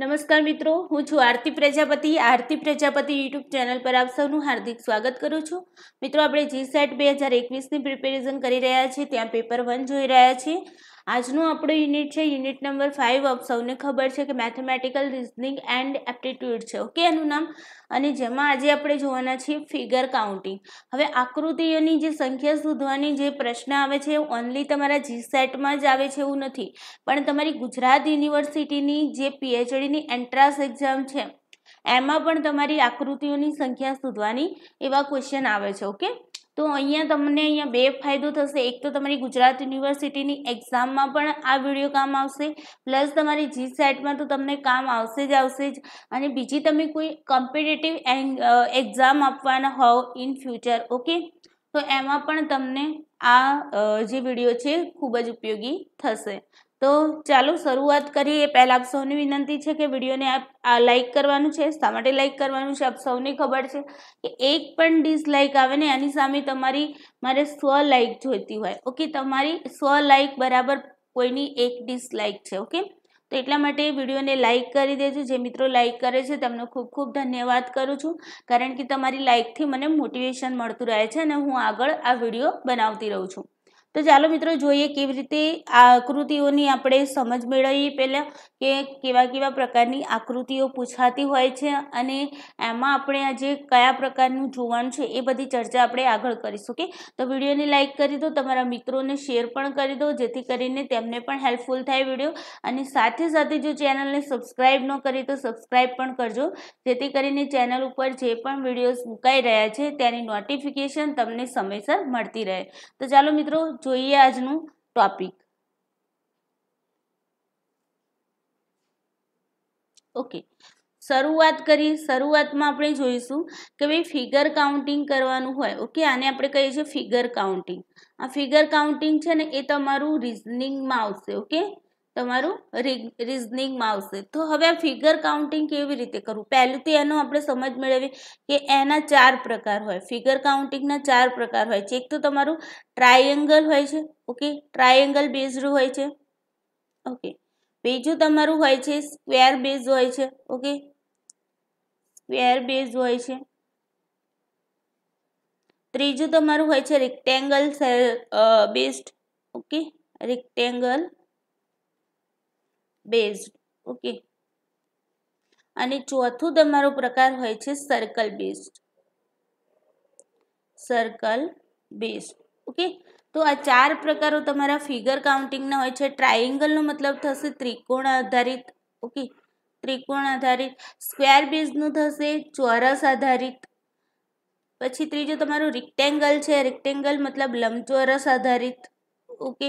નમસ્કાર મિત્રો હું છું આરતી પ્રજાપતિ આરતી પ્રજાપતિ યુટ્યુબ ચેનલ પર આપ સૌનું હાર્દિક સ્વાગત કરું છું મિત્રો આપણે જી સેટ બે હજાર એકવીસની પ્રિપેરેશન કરી રહ્યા છીએ ત્યાં પેપર વન જોઈ રહ્યા છીએ આજનું આપણું યુનિટ છે યુનિટ નંબર ફાઇવ આપ સૌને ખબર છે કે મેથેમેટિકલ રિઝનિંગ એન્ડ એપ્ટિટ્યૂડ છે ઓકે એનું નામ અને જેમાં આજે આપણે જોવાના છીએ ફિગર કાઉન્ટિંગ હવે આકૃતિઓની જે સંખ્યા શોધવાની જે પ્રશ્ન આવે છે એ ઓનલી તમારા જી સેટમાં જ આવે છે એવું નથી પણ તમારી ગુજરાત યુનિવર્સિટીની જે પીએચડીની એન્ટ્રાન્સ એક્ઝામ છે એમાં પણ તમારી આકૃતિઓની સંખ્યા શોધવાની એવા ક્વેશ્ચન આવે છે ઓકે તો અહિયાં તમને અહિયાં બે ફાયદો થશે એક તો તમારી ગુજરાત યુનિવર્સિટી ની एग्जाम માં પણ આ વિડિયો કામ આવશે પ્લસ તમારી જીસાઇટ પર તો તમને કામ આવશે જ આવશે જ અને બીજી તમે કોઈ કોમ્પિટિટિવ एग्जाम આપવાનું હોય ઇન ફ્યુચર ઓકે તો એમાં પણ તમને આ જે વિડિયો છે ખૂબ જ ઉપયોગી થશે તો ચાલો શરૂઆત કરીએ પહેલાં આપ સૌને વિનંતી છે કે વિડીયોને આપ લાઇક કરવાનું છે શા માટે લાઇક કરવાનું છે આપ સૌને ખબર છે કે એક પણ ડિસલાઇક આવે ને એની સામે તમારી મારે સ્વ લાઇક જોઈતી હોય ઓકે તમારી સ્વ લાઇક બરાબર કોઈની એક ડિસલાઇક છે ઓકે તો એટલા માટે વિડીયોને લાઇક કરી દેજો જે મિત્રો લાઇક કરે છે તેમનો ખૂબ ખૂબ ધન્યવાદ કરું છું કારણ કે તમારી લાઇકથી મને મોટિવેશન મળતું રહે છે અને હું આગળ આ વિડીયો બનાવતી રહું છું તો ચાલો મિત્રો જોઈએ કેવી રીતે આકૃતિઓની આપણે સમજ મેળવીએ પહેલાં કે કેવા કેવા પ્રકારની આકૃતિઓ પૂછાતી હોય છે અને એમાં આપણે આજે કયા પ્રકારનું જોવાનું છે એ બધી ચર્ચા આપણે આગળ કરીશું કે તો વિડીયોને લાઇક કરી દો તમારા મિત્રોને શેર પણ કરી દો જેથી કરીને તેમને પણ હેલ્પફુલ થાય વિડીયો અને સાથે સાથે જો ચેનલને સબસ્ક્રાઈબ ન કરી તો સબસ્ક્રાઈબ પણ કરજો જેથી કરીને ચેનલ ઉપર જે પણ વિડીયોઝ મુકાઈ રહ્યા છે તેની નોટિફિકેશન તમને સમયસર મળતી રહે તો ચાલો મિત્રો જોઈએ આજનું ટોપિક ઓકે શરૂઆત કરી શરૂઆતમાં આપણે જોઈશું કે ભાઈ ફિગર કાઉન્ટિંગ કરવાનું હોય ઓકે આને આપણે કહીએ છીએ ફિગર કાઉન્ટિંગ આ ફિગર કાઉન્ટિંગ છે ને એ તમારું રિઝનિંગમાં આવશે ઓકે તમારું રીઝનિંગ માં આવશે તો હવે આ ફિગર કાઉન્ટિંગ કેવી રીતે करू પેલું તો એનો આપણે સમજ મેળવી કે એના ચાર પ્રકાર હોય ફિગર કાઉન્ટિંગના ચાર પ્રકાર હોય ચેક તો તમારું ટ્રાયેંગલ હોય છે ઓકે ટ્રાયેંગલ બેઝરૂ હોય છે ઓકે બીજું તમારું હોય છે સ્ક્વેર બેઝ હોય છે ઓકે સ્ક્વેર બેઝ હોય છે ત્રીજું તમારું હોય છે rectangle based okay rectangle based okay અને ચોથું તમારો પ્રકાર હોય છે circle based circle based okay તો આ ચાર પ્રકારો તમારા ફિગર કાઉન્ટિંગના હોય છે ટ્રાયેંગલનો મતલબ થશે ત્રિકોણ આધારિત ઓકે ત્રિકોણ આધારિત સ્ક્વેર બેઝનું થશે ચોરસ આધારિત પછી ત્રીજું તમારું રિક્ટેંગલ છે રિક્ટેંગલ મતલબ લંબચોરસ આધારિત ઓકે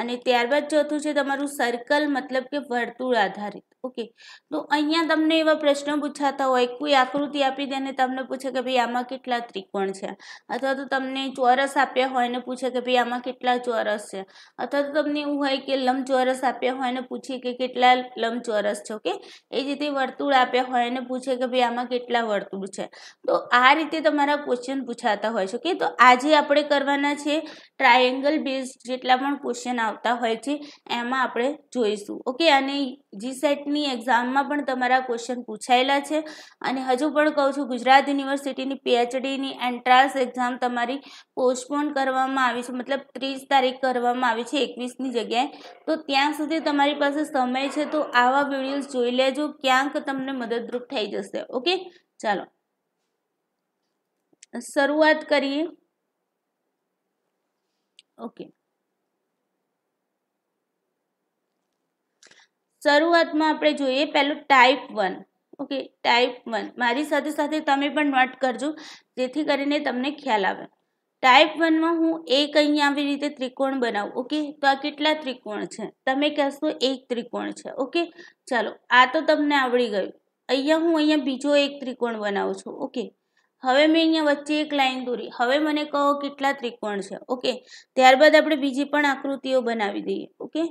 અને ત્યારબાદ ચોથું છે તમારું સર્કલ મતલબ કે વર્તુળ આધારિત ओके तो અયા તમને એવા પ્રશ્નો પૂછતા હોય કે કોઈ આકૃતિ આપી દેને તમને પૂછે કે ભી આમાં કેટલા ત્રિકોણ છે અથવા તો તમને ચોરસ આપ્યા હોય ને પૂછે કે ભી આમાં કેટલા ચોરસ છે અથવા તો તમને હોય કે લંબ ચોરસ આપ્યા હોય ને પૂછે કે કેટલા લંબ ચોરસ છે ઓકે એ જ રીતે વર્તુળ આપ્યા હોય ને પૂછે કે ભી આમાં કેટલા વર્તુળ છે તો આ રીતે તમારો ક્વેશ્ચન પૂછતા હોય છે ઓકે તો આજે આપણે કરવાના છે ટ્રાયેંગલ બેઝ જેટલા પણ ક્વેશ્ચન આવતા હોય છે એમાં આપણે જોઈશું ઓકે અને જીસેટની એક્ઝામમાં પણ તમારા ક્વેશ્ચન પૂછાયેલા છે અને હજુ પણ કહું છું ગુજરાત યુનિવર્સિટીની પીએચડીની એન્ટ્રાન્સ એક્ઝામ તમારી પોસ્ટપોન કરવામાં આવી છે મતલબ ત્રીસ તારીખ કરવામાં આવી છે એકવીસની જગ્યાએ તો ત્યાં સુધી તમારી પાસે સમય છે તો આવા વિડીયોઝ જોઈ લેજો ક્યાંક તમને મદદરૂપ થઈ જશે ઓકે ચાલો શરૂઆત કરીએ ઓકે શરૂઆતમાં આપણે જોઈએ પહેલું type one okay type one મારી સાથે સાથે તમે પણ નોટ કરજો જેથી કરીને તમને ખ્યાલ આવે ટાઈપ વનમાં હું એક અહીંયા આવી રીતે ત્રિકોણ બનાવું ઓકે તો આ કેટલા ત્રિકોણ છે તમે કહેશો એક ત્રિકોણ છે ઓકે ચાલો આ તો તમને આવડી ગયું અહીંયા હું અહીંયા બીજો એક ત્રિકોણ બનાવું છું ઓકે હવે મેં અહીંયા વચ્ચે એક લાઈન દોરી હવે મને કહો કેટલા ત્રિકોણ છે ઓકે ત્યારબાદ આપણે બીજી પણ આકૃતિઓ બનાવી દઈએ ઓકે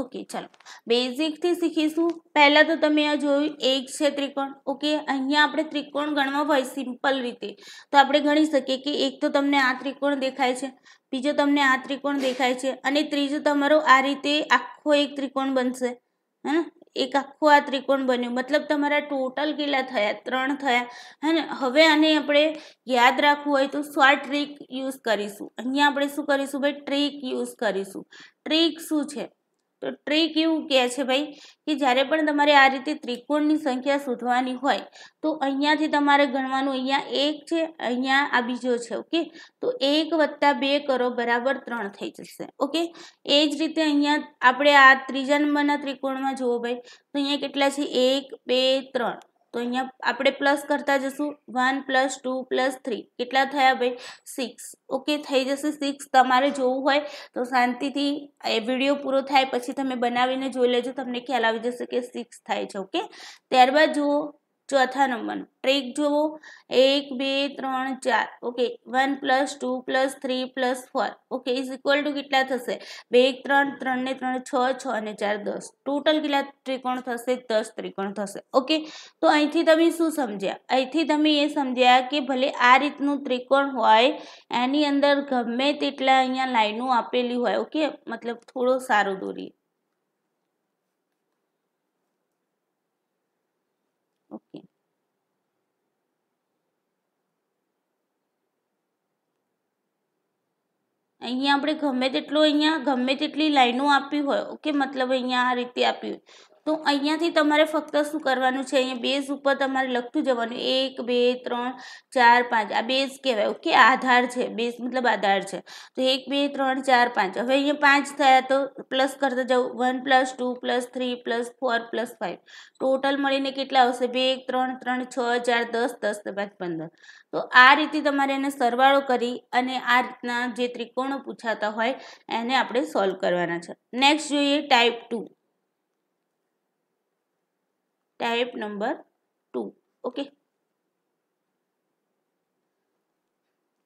ओके चलो બેઝિક થી શીખીશું પહેલા તો તમે આ જોયું એક છે ત્રિકોણ ઓકે અહીંયા આપણે ત્રિકોણ ગણવા બહુ સિમ્પલ રીતે તો આપણે ગણી સકીએ કે એક તો તમને આ ત્રિકોણ દેખાય છે બીજો તમને આ ત્રિકોણ દેખાય છે અને ત્રીજો તમારો આ રીતે આખો એક ત્રિકોણ બનશે હે ને એક આખો આ ત્રિકોણ બન્યો મતલબ તમાર ટোটલ કેટલા થયા ત્રણ થયા હે ને હવે આને આપણે યાદ રાખો હોય તો શોર્ટ ટ્રીક યુઝ કરીશું અહીંયા આપણે શું કરીશું બસ ટ્રીક યુઝ કરીશું ટ્રીક શું છે તો ટ્રીક એવું કહે છે ભાઈ કે જ્યારે પણ તમારે આ રીતે ત્રિકોણની સંખ્યા શોધવાની હોય તો અહીંયાથી તમારે ગણવાનું અહીંયા એક છે અહીંયા આ બીજો છે ઓકે તો એક વત્તા બે કરો બરાબર ત્રણ થઈ જશે ઓકે એ જ રીતે અહીંયા આપણે આ ત્રીજા નંબરના ત્રિકોણમાં જુઓ ભાઈ તો અહીંયા કેટલા છે એક બે ત્રણ તો આપણે આપણે પ્લસ કરતા જશું 1 + 2 + 3 કેટલા થયા ભાઈ 6 ઓકે થઈ જશે 6 તમારે જો હોય તો શાંતિથી આ વિડિયો પૂરો થાય પછી તમે બનાવીને જોઈ લેજો તમને ખ્યાલ આવી જશે કે 6 થાય છે ઓકે ત્યાર બાદ જુઓ જો આ તમને ટ્રેક જોવો 1 2 3 4 okay 1 + 2 + 3 + 4 okay is equal to કેટલા થશે 2 1 3 3 ને 3 6 6 અને 4 10 ટોટલ કેટલા ત્રિકોણ થશે 10 ત્રિકોણ થશે ઓકે તો આઈથી તમે શું સમજ્યા આઈથી તમે એ સમજ્યા કે ભલે આ રીતનું ત્રિકોણ હોય આની અંદર ગમે તેટલા અહીંયા લાઈન ઊ આપેલી હોય ઓકે મતલબ થોડો સારું દોરી અહીંયા આપણે ગમ્મે જેટલો અહીંયા ગમ્મે જેટલી લાઈનો આપ્યું હોય કે મતલબ અહીંયા આ રીતે આપ્યું તો અહીંયાથી તમારે ફક્ત શું કરવાનું છે અહીંયા બેઝ ઉપર તમારે લખતું જવાનું એક બે ત્રણ ચાર પાંચ આ બેઝ કહેવાય ઓકે આધાર છે બેઝ મતલબ આધાર છે તો એક બે ત્રણ ચાર પાંચ હવે અહીંયા પાંચ થયા તો પ્લસ કરતા જાઉં one plus two plus three plus four plus five total મળીને કેટલા આવશે બે એક ત્રણ ત્રણ છ ચાર દસ દસ પાંચ પંદર તો આ રીતે તમારે એને સરવાળો કરી અને આ રીતના જે ત્રિકોણો પૂછાતા હોય એને આપણે સોલ્વ કરવાના છે નેક્સ્ટ જોઈએ type two type number 2 okay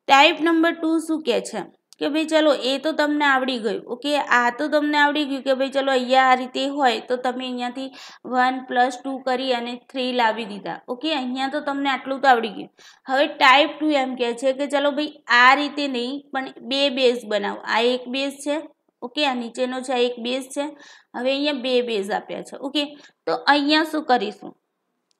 type number 2 શું કહે છે કે ભઈ ચલો એ તો તમને આવડી ગઈ ઓકે આ તો તમને આવડી ગઈ કે ભઈ ચલો અહીંયા આ રીતે હોય તો તમે અહીંયાથી 1 + 2 કરી અને 3 લાવી દીધા ઓકે અહીંયા તો તમને આટલું તો આવડી ગયું હવે ટાઇપ 2 એમ કહે છે કે ચલો ભઈ આ રીતે નહીં પણ બે બેઝ બનાવો આ એક બેઝ છે ओके આ નીચેનો છે એક બેઝ છે હવે અહીંયા બે બેઝ આપ્યા છે ઓકે તો અહિયાં શું કરીશું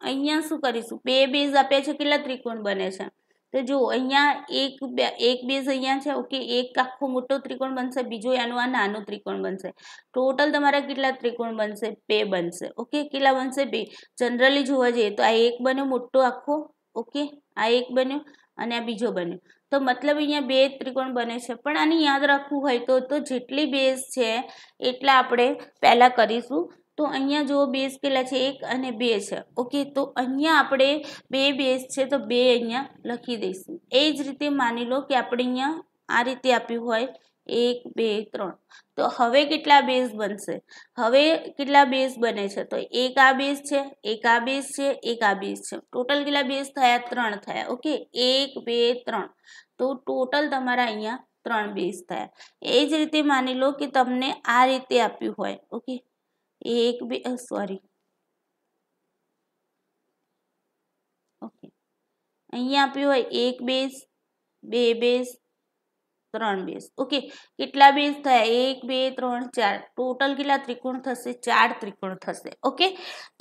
અહિયાં શું કરીશું બે બેઝ આપ્યા છે એટલે ત્રિકોણ બને છે તો જુઓ અહીંયા એક બે એક બેઝ અહીંયા છે ઓકે એક આખો મોટો ત્રિકોણ બનશે બીજો એનો આ નાનો ત્રિકોણ બનશે ટોટલ તમાર કેટલા ત્રિકોણ બનશે બે બનશે ઓકે કેટલા બનશે બે જનરલી જોવા જોઈએ તો આ એક બન્યો મોટો આખો ઓકે આ એક બન્યો અને આ બીજો બન્યો તો મતલબ અહીંયા બે ત્રિકોણ બને છે પણ આની યાદ રાખવું હોય તો તો જેટલી બેઝ છે એટલા આપણે પેલા કરીશું તો અહીંયા જો બેઝ પેલા છે એક અને બે છે ઓકે તો અહીંયા આપણે બે બેઝ છે તો બે અહીંયા લખી દઈશું એ જ રીતે માની લો કે આપણે અહીંયા આ રીતે આપ્યું હોય एक बे त्र तो हमें के बेज बन सला बेज बने से तो एक आ बेज है एक आ बेज है एक आ बेज है टोटल के बेज थे त्रन थे ओके एक बे त्र तो टोटल तरह अँ त्र बेज थे एज रीते मान लो कि तमने आ रीते आप ओके एक बे सॉरी ओके एक बेज बे बेज 3 બેઝ ઓકે કેટલા બેઝ થાય 1 2 3 4 ટોટલ કેટલા ત્રિકોણ થશે ચાર ત્રિકોણ થશે ઓકે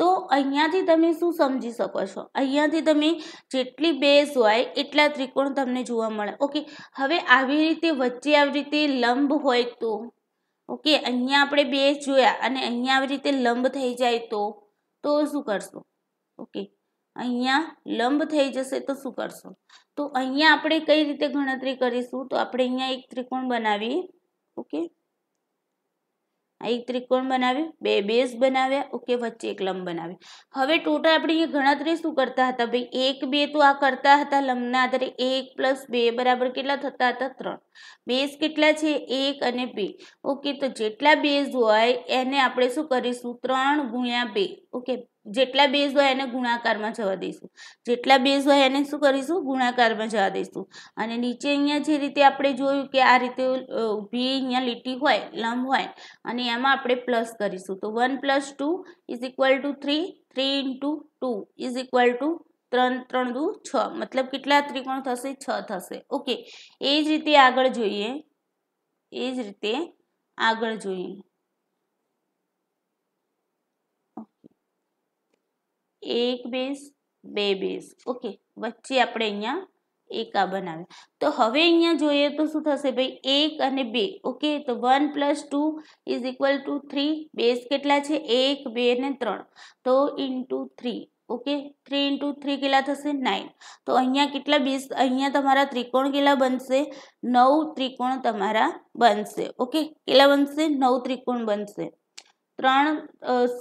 તો અહીંયાથી તમે શું સમજી શકો છો અહીંયાથી તમે કેટલી બેઝ હોય એટલા ત્રિકોણ તમને જોવા મળે ઓકે હવે આવી રીતે વચ્ચે આવી રીતે લંબ હોય તો ઓકે અહીંયા આપણે બેઝ જોયા અને અહીંયા આવી રીતે લંબ થઈ જાય તો તો શું કરશો ઓકે અહીંયા લંબ થઈ જશે તો શું કરશો તો અહીંયા આપણે કઈ રીતે ગણતરી કરીશું તો આપણે અહીંયા એક ત્રિકોણ બનાવીએ ઓકે આ એક ત્રિકોણ બનાવ્યું બે બેઝ બનાવ્યા ઓકે વચ્ચે એક લંબ બનાવ્યો હવે ટોટલ આપણે અહીંયા ગણતરી શું કરતા હતા ભાઈ એક બે તો આ કરતા હતા લંબના આધારે એક પ્લસ બે બરાબર કેટલા થતા હતા ત્રણ બેઝ કેટલા છે એક અને બે ઓકે તો જેટલા બેઝ હોય એને આપણે શું કરીશું ત્રણ ગુણ્યા બે ઓકે જેટલા બેઝ હોય એને ગુણાકારમાં જવા દઈશું જેટલા બેઝ હોય એને શું કરીશું ગુણાકારમાં જવા દઈશું અને નીચે અહીંયા જે રીતે આપણે જોયું કે આ રીતે ઊભી અહીંયા લીટી હોય લંબ હોય અને એમાં આપણે પ્લસ કરીશું તો one plus two is equal to three three into two is equal to ત્રણ ત્રણ દુ છ મતલબ કેટલા ત્રિકોણ થશે છ થશે ઓકે એ જ રીતે આગળ જોઈએ એ જ રીતે આગળ જોઈએ એક બેઝ બે બેઝ ઓકે વચ્ચે આપણે અહીંયા એક આ બનાવ્યા તો હવે અહીંયા જોઈએ તો શું થશે ભાઈ એક અને બે ઓકે તો one plus two is equal to three base કેટલા છે એક બે ને ત્રણ તો into three okay three into three કેટલા થશે નાઇન તો અહીંયા કેટલા બેસ અહીંયા તમારા ત્રિકોણ કેટલા બનશે નવ ત્રિકોણ તમારા બનશે ઓકે કેટલા બનશે નવ ત્રિકોણ બનશે ત્રણ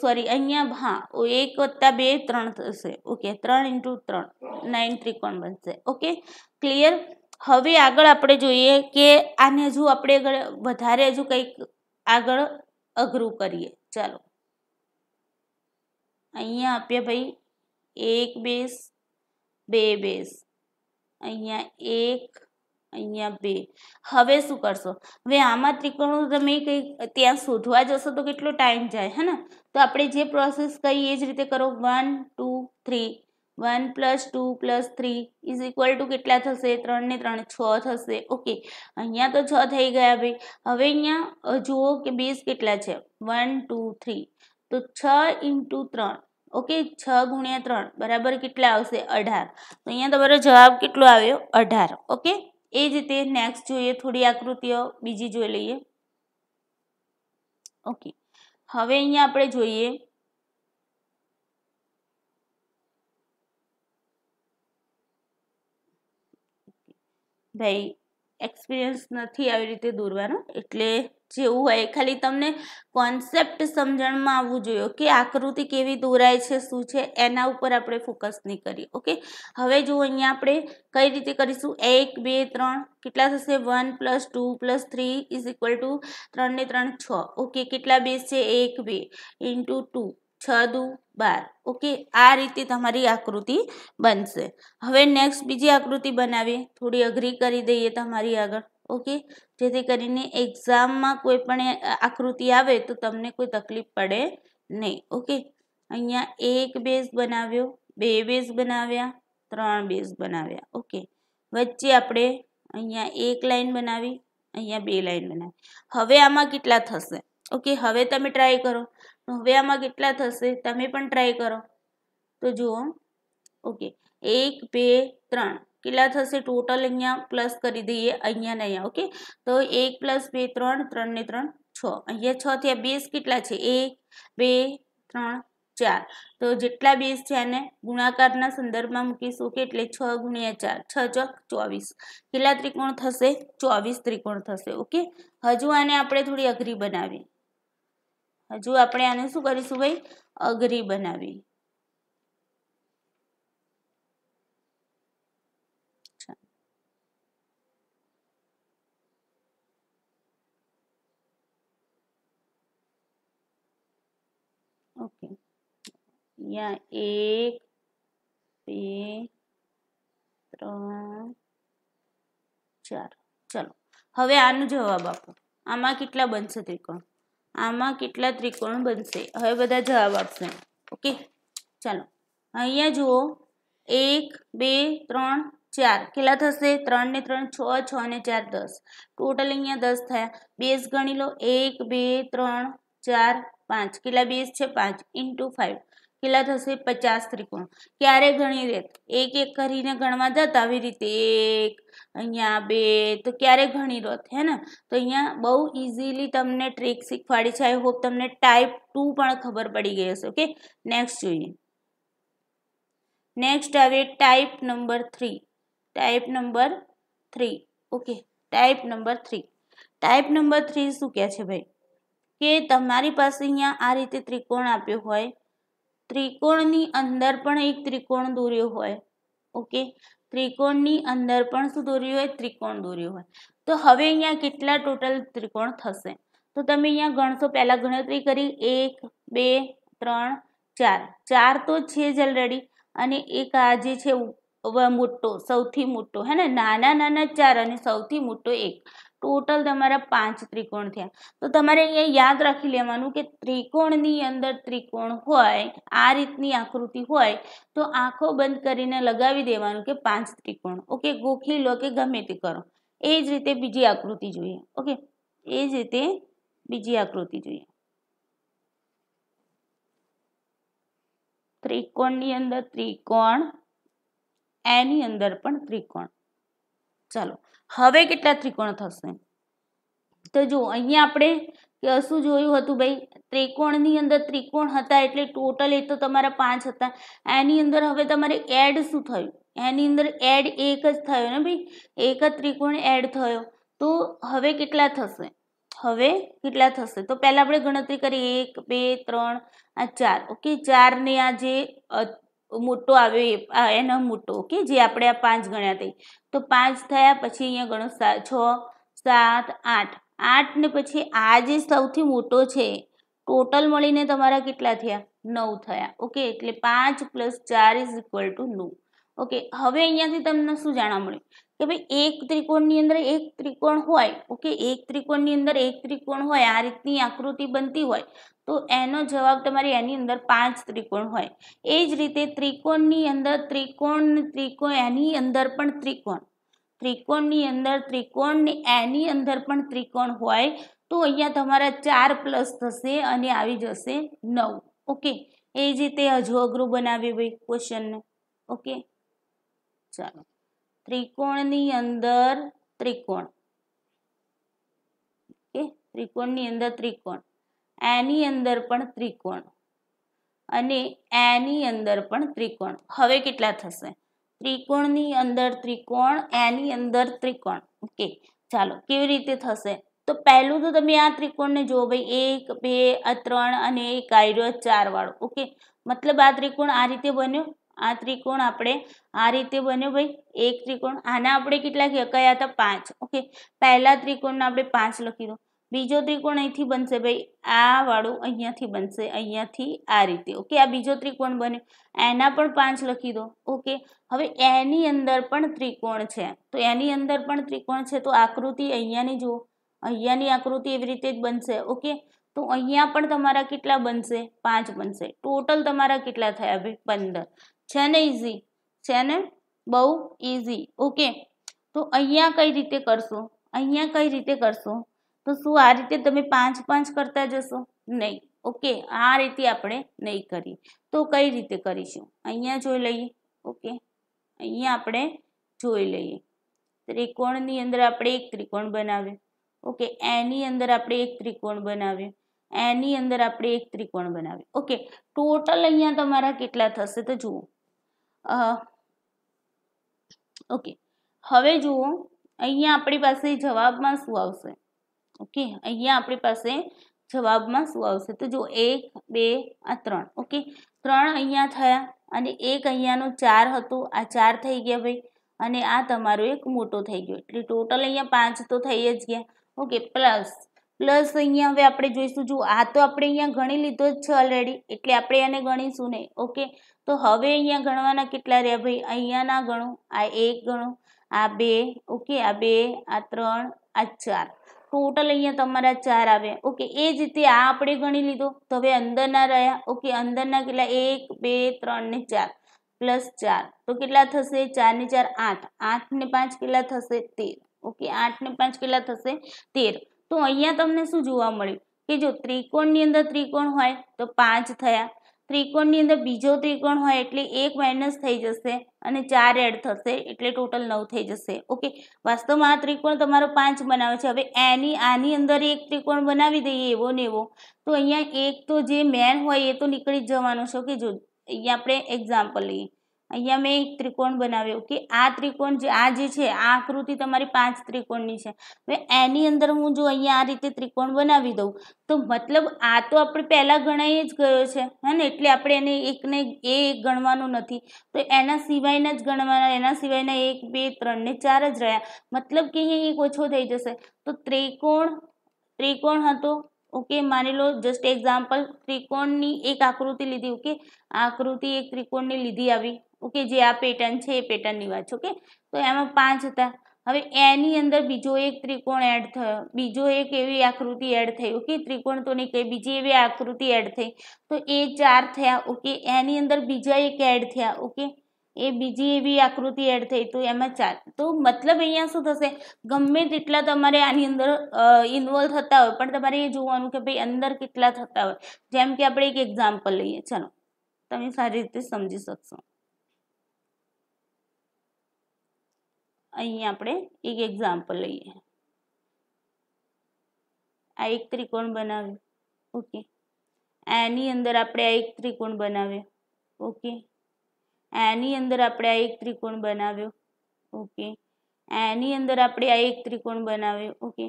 સોરી અહીંયા હા એક વત્તા બે ત્રણ થશે ઓકે ત્રણ ઇન્ટુ ત્રણ નાઇન ત્રિકોણ બનશે ઓકે ક્લિયર હવે આગળ આપણે જોઈએ કે આને હજુ આપણે આગળ વધારે હજુ કંઈક આગળ અઘરું કરીએ ચાલો અહીંયા આપ્યા ભાઈ એક બેસ બે બેસ અહીંયા એક અહીંયા બે હવે શું કરશો હવે આમાં ત્રિકોણ તમને કઈ ત્યા સુડવા જોસો તો કેટલો ટાઈમ જાય હે ને તો આપણે જે પ્રોસેસ કરી એ જ રીતે કરો 1 2 3 1 + 2 + 3 = કેટલા થશે 3 ને 3 6 થશે ઓકે અહીંયા તો 6 થઈ ગયા ભાઈ હવે અહીંયા જુઓ કે બેઝ કેટલા છે 1 2 3 તો 6 * 3 ઓકે 6 * 3 બરાબર કેટલા આવશે 18 તો અહીંયા તો બરો જવાબ કેટલો આવ્યો 18 ઓકે એ જ તે નેક્સ્ટ જોઈએ થોડી આકૃતિઓ બીજી જોઈ લઈએ ઓકે હવે અહીંયા આપણે જોઈએ ભાઈ એક્સપિરિયન્સ નથી આવી રીતે દોરવાનો એટલે જે હોય ખાલી તમને કોન્સેપ્ટ સમજણમાં આવવું જોઈએ કે આકૃતિ કેવી દોરાય છે શું છે એના ઉપર આપણે ફોકસ ન કરી ઓકે હવે જો અહીંયા આપણે કઈ રીતે કરીશું 1 2 3 કેટલા થશે 1 + 2 + 3 = 3 ને 3 6 ઓકે કેટલા બેસ છે 1 2 * 2 6 * 2 12 ઓકે આ રીતે તમારી આકૃતિ બનશે હવે નેક્સ્ટ બીજી આકૃતિ બનાવી થોડી અગ્રી કરી દઈએ તમારી આગળ ओके જેતે કરીને एग्जाम માં કોઈ પણ આકૃતિ આવે તો તમને કોઈ તકલીફ પડે નહીં ઓકે અહીંયા એક બેઝ બનાવ્યો બે બેઝ બનાવ્યા ત્રણ બેઝ બનાવ્યા ઓકે વચ્ચે આપણે અહીંયા એક લાઈન બનાવી અહીંયા બે લાઈન બનાવી હવે આમાં કેટલા થશે ઓકે હવે તમે ટ્રાય કરો હવે આમાં કેટલા થશે તમે પણ ટ્રાય કરો તો જુઓ ઓકે 1 2 3 किला થશે टोटल અહીંયા પ્લસ કરી દઈએ અહીંયા નહી ઓકે તો 1 + 2 3 3 ને 3 6 અહીંયા 6 થી બેસ કેટલા છે 1 2 3 4 તો જેટલા બેસ છે આને ગુણાકારના સંદર્ભમાં મૂકી શકો એટલે 6 * 4 6 * 4 24 किला त्रिकोण થશે 24 ત્રિકોણ થશે ઓકે હજુ આને આપણે થોડી અઘરી બનાવી હજુ આપણે આને શું કરીશું ભાઈ અઘરી બનાવી यहां 1 2 3 4 चलो હવે આનો જવાબ આપો આમાં કેટલા બનશે ત્રિકોણ આમાં કેટલા ત્રિકોણ બનશે હવે બધા જવાબ આપજો ઓકે ચલો અહિયાં જુઓ 1 2 3 4 કેટલા થશે 3 ને 3 6 6 ને 4 10 ટોટલ અહીંયા 10 થાય બેસ ગણી લો 1 2 3 4 5 કેટલા બેસ છે 5 * 5 કેટલા થશે પચાસ ત્રિકોણ ક્યારે ગણી રેત એક એક કરીને ગણવા જતા આવી રીતે એક અહીંયા બે તો ક્યારે ગણી રોત હે ને તો અહીંયા બહુ ઇઝીલી તમને ટ્રીક શીખવાડી છે આઈ હોપ તમને ટાઈપ ટુ પણ ખબર પડી ગઈ હશે ઓકે નેક્સ્ટ જોઈએ નેક્સ્ટ આવે type number three type number three okay type number three type number three શું કહે છે ભાઈ કે તમારી પાસે અહીંયા આ રીતે ત્રિકોણ આપ્યો હોય ત્રિકોણની અંદર પણ એક ત્રિકોણ દોર્યો હોય ઓકે ત્રિકોણની અંદર પણ શું દોર્યું હોય ત્રિકોણ દોર્યો હોય તો હવે અહીંયા કેટલા ટોટલ ત્રિકોણ થશે તો તમે અહીંયા ગણશો પહેલાં ગણતરી કરી એક બે ત્રણ ચાર ચાર તો છે જ ઓલરેડી અને એક આ જે છે મોટો સૌથી મોટો હે ને નાના નાના ચાર અને સૌથી મોટો એક ટોટલ તમારા પાંચ ત્રિકોણ થયા તો તમારે અહીંયા યાદ રાખી લેવાનું કે ત્રિકોણની અંદર ત્રિકોણ હોય આ રીતની આકૃતિ હોય તો આંખો બંધ કરીને લગાવી દેવાનું કે પાંચ ત્રિકોણ ઓકે ગોખી લો કે ગમે તે કરો એ જ રીતે બીજી આકૃતિ જોઈએ ઓકે એ જ રીતે બીજી આકૃતિ જોઈએ ત્રિકોણની અંદર ત્રિકોણ એની અંદર પણ ત્રિકોણ ચાલો હવે કેટલા ત્રિકોણ થશે તો જો અહીંયા આપણે કે શું જોયું હતું ભાઈ ત્રિકોણની અંદર ત્રિકોણ હતા એટલે ટોટલ એક તો તમારે 5 હતા એની અંદર હવે તમારે એડ શું થયો એની અંદર એડ એક જ થયો ને ભાઈ એક જ ત્રિકોણ એડ થયો તો હવે કેટલા થશે હવે કેટલા થશે તો પહેલા આપણે ગણતરી કરી 1 2 3 આ 4 ઓકે 4 ને આ જે મોટો આવ્યો એ એનો મોટો ઓકે જે આપણે આ પાંચ ગણ્યા તે તો પાંચ થયા પછી અહીંયા ગણો છ સાત આઠ આઠ ને પછી આ જે સૌથી મોટો છે ટોટલ મળીને તમારા કેટલા થયા નવ થયા ઓકે એટલે પાંચ પ્લસ ચાર ઇઝ ઇક્વલ ટુ નવ ઓકે હવે અહીંયાથી તમને શું જાણવા મળ્યું કે ભાઈ એક ત્રિકોણની અંદર એક ત્રિકોણ હોય ઓકે એક ત્રિકોણની અંદર એક ત્રિકોણ હોય આ રીતની આકૃતિ બનતી હોય તો એનો જવાબ તમારે એની અંદર પાંચ ત્રિકોણ હોય એ જ રીતે ત્રિકોણની અંદર ત્રિકોણ ત્રિકોણ એની અંદર પણ ત્રિકોણ ત્રિકોણની અંદર ત્રિકોણ એની અંદર પણ ત્રિકોણ હોય તો અહીંયા તમારા ચાર પ્લસ થશે અને આવી જશે નવ ઓકે એ જ રીતે હજુ અઘરું બનાવ્યું ભાઈ ક્વેશ્ચનને ઓકે ચાલો ત્રિકોણની અંદર ત્રિકોણ ઓકે ત્રિકોણની અંદર ત્રિકોણ એની અંદર પણ ત્રિકોણ અને એની અંદર પણ ત્રિકોણ હવે કેટલા થશે ત્રિકોણની અંદર ત્રિકોણ એની અંદર ત્રિકોણ ઓકે ચાલો કેવી રીતે થશે તો પહેલું તો તમે આ ત્રિકોણને જુઓ ભાઈ એક બે ત્રણ અને એક આવ્યો ચાર વાળો ઓકે મતલબ આ ત્રિકોણ આ રીતે બન્યો આ ત્રિકોણ આપણે આ રીતે બન્યો ભાઈ એક ત્રિકોણ આના આપણે કેટલા કયા હતા પાંચ ઓકે પહેલા ત્રિકોણને આપણે પાંચ લખી દો બીજો ત્રિકોણ અહીંથી બનશે ભાઈ આ વાળો અહીંયાથી બનશે અહીંયાથી આ રીતે ઓકે આ બીજો ત્રિકોણ બન્યો એના પર પાંચ લખી દો ઓકે હવે એની અંદર પણ ત્રિકોણ છે તો એની અંદર પણ ત્રિકોણ છે તો આકૃતિ અહીંયાની જો અહીંયાની આકૃતિ આવી રીતે જ બનશે ઓકે તો અહીંયા પણ તમારું કેટલા બનશે પાંચ બનશે ટોટલ તમારું કેટલા થાય હવે 15 ચેન ઈઝી ચેન બહુ ઈઝી ઓકે તો અહીંયા કઈ રીતે કરશું અહીંયા કઈ રીતે કરશું તો શું આ રીતે તમે પાંચ પાંચ કરતા જશો નહીં ઓકે આ રીતે આપણે નહીં કરીએ તો કઈ રીતે કરીશું અહીંયા જોઈ લઈએ ઓકે અહીંયા આપણે જોઈ લઈએ ત્રિકોણની અંદર આપણે એક ત્રિકોણ બનાવ્યો ઓકે એની અંદર આપણે એક ત્રિકોણ બનાવ્યો એની અંદર આપણે એક ત્રિકોણ બનાવ્યો ઓકે ટોટલ અહીંયા તમારા કેટલા થશે તો જુઓ ઓકે હવે જુઓ અહીંયા આપણી પાસે જવાબમાં શું આવશે ઓકે અહીંયા આપણી પાસે જવાબમાં શું આવશે તો જો એક બે આ ત્રણ ઓકે ત્રણ અહીંયા થયા અને એક અહીંયાનો ચાર હતો આ ચાર થઈ ગયા ભાઈ અને આ તમારો એક મોટો થઈ ગયો એટલે ટોટલ અહીંયા પાંચ તો થઈ જ ગયા ઓકે પ્લસ પ્લસ અહીંયા હવે આપણે જોઈશું જો આ તો આપણે અહીંયા ગણી લીધો જ છે ઓલરેડી એટલે આપણે એને ગણીશું નહીં ઓકે તો હવે અહીંયા ગણવાના કેટલા રહ્યા ભાઈ અહીંયા ના ગણો આ એક ગણો આ બે ઓકે આ બે આ ત્રણ આ ચાર ટોટલ અહીંયા તમારું 4 આવે ઓકે એ જ રીતે આ આપણે ગણી લીધો તો હવે અંદરના રહ્યા ઓકે અંદરના કેટલા 1 2 3 ને 4 + 4 તો કેટલા થશે 4 ને 4 8 8 ને 5 કેટલા થશે 13 ઓકે 8 ને 5 કેટલા થશે 13 તો અહીંયા તમને શું જોવા મળ્યું કે જો ત્રિકોણની અંદર ત્રિકોણ હોય તો 5 થયા त्रिकोण ની અંદર બીજો ત્રિકોણ હોય એટલે 1 માઈનસ થઈ જશે અને 4 એડ થશે એટલે ટોટલ 9 થઈ જશે ઓકે વાસ્તવમાં આ ત્રિકોણ તમારો 5 બનાવ છે હવે એની આની અંદર એક ત્રિકોણ બનાવી દઈએ એવો ને એવો તો અહીંયા એક તો જે મેન હોય એ તો નીકળી જવાનો છે કે જો અહીં આપણે એક્ઝામ્પલ લઈએ અહીંયા મેં એક ત્રિકોણ બનાવ્યો કે આ ત્રિકોણ જે આ જે છે આ આકૃતિ તમારી પાંચ ત્રિકોણની છે હવે એની અંદર હું જો અહીંયા આ રીતે ત્રિકોણ બનાવી દઉં તો મતલબ આ તો આપણે પહેલા ગણાઈ જ ગય્યો છે હે ને એટલે આપણે એને એક ને એ ગણવાનો નથી તો એના સિવાયના જ ગણવાના એના સિવાયના 1 2 3 ને 4 જ રહ્યા મતલબ કે અહીં એક ઓછો થઈ જશે તો ત્રિકોણ ત્રિકોણ હતો ઓકે માની લો જસ્ટ એક્ઝામ્પલ ત્રિકોણની એક આકૃતિ લીધી ઓકે આકૃતિ એક ત્રિકોણની લીધી આવી ओके जे आप पैटर्न छे पैटर्न ની વાત છે ઓકે તો એમાં પાંચ હતા હવે એ ની અંદર બીજો એક ત્રિકોણ ऍड થયો બીજો એક એવી આકૃતિ ऍड થઈ ઓકે ત્રિકોણ તો ને કે બીજી એવી આકૃતિ ऍड થઈ તો એ 4 થયા ઓકે એ ની અંદર બીજો એક ऍड થયા ઓકે એ બીજી એવી આકૃતિ ऍड થઈ તો એમાં 4 તો મતલબ અહીંયા શું થશે ગમે તેટલા તમારે આની અંદર ઇનવોલ્વ થતા હોય પણ તમારે એ જોવાનું કે ભઈ અંદર કેટલા થતા હોય જેમ કે આપણે એક एग्जांपल લઈએ ચલો તમે સારી રીતે સમજી શકશો અહીં આપણે એક એક્ઝામ્પલ લઈએ આ એક ત્રિકોણ બનાવ્યું ઓકે એની અંદર આપણે આ એક ત્રિકોણ બનાવ્યો ઓકે એની અંદર આપણે આ એક ત્રિકોણ બનાવ્યો ઓકે એની અંદર આપણે આ એક ત્રિકોણ બનાવ્યો ઓકે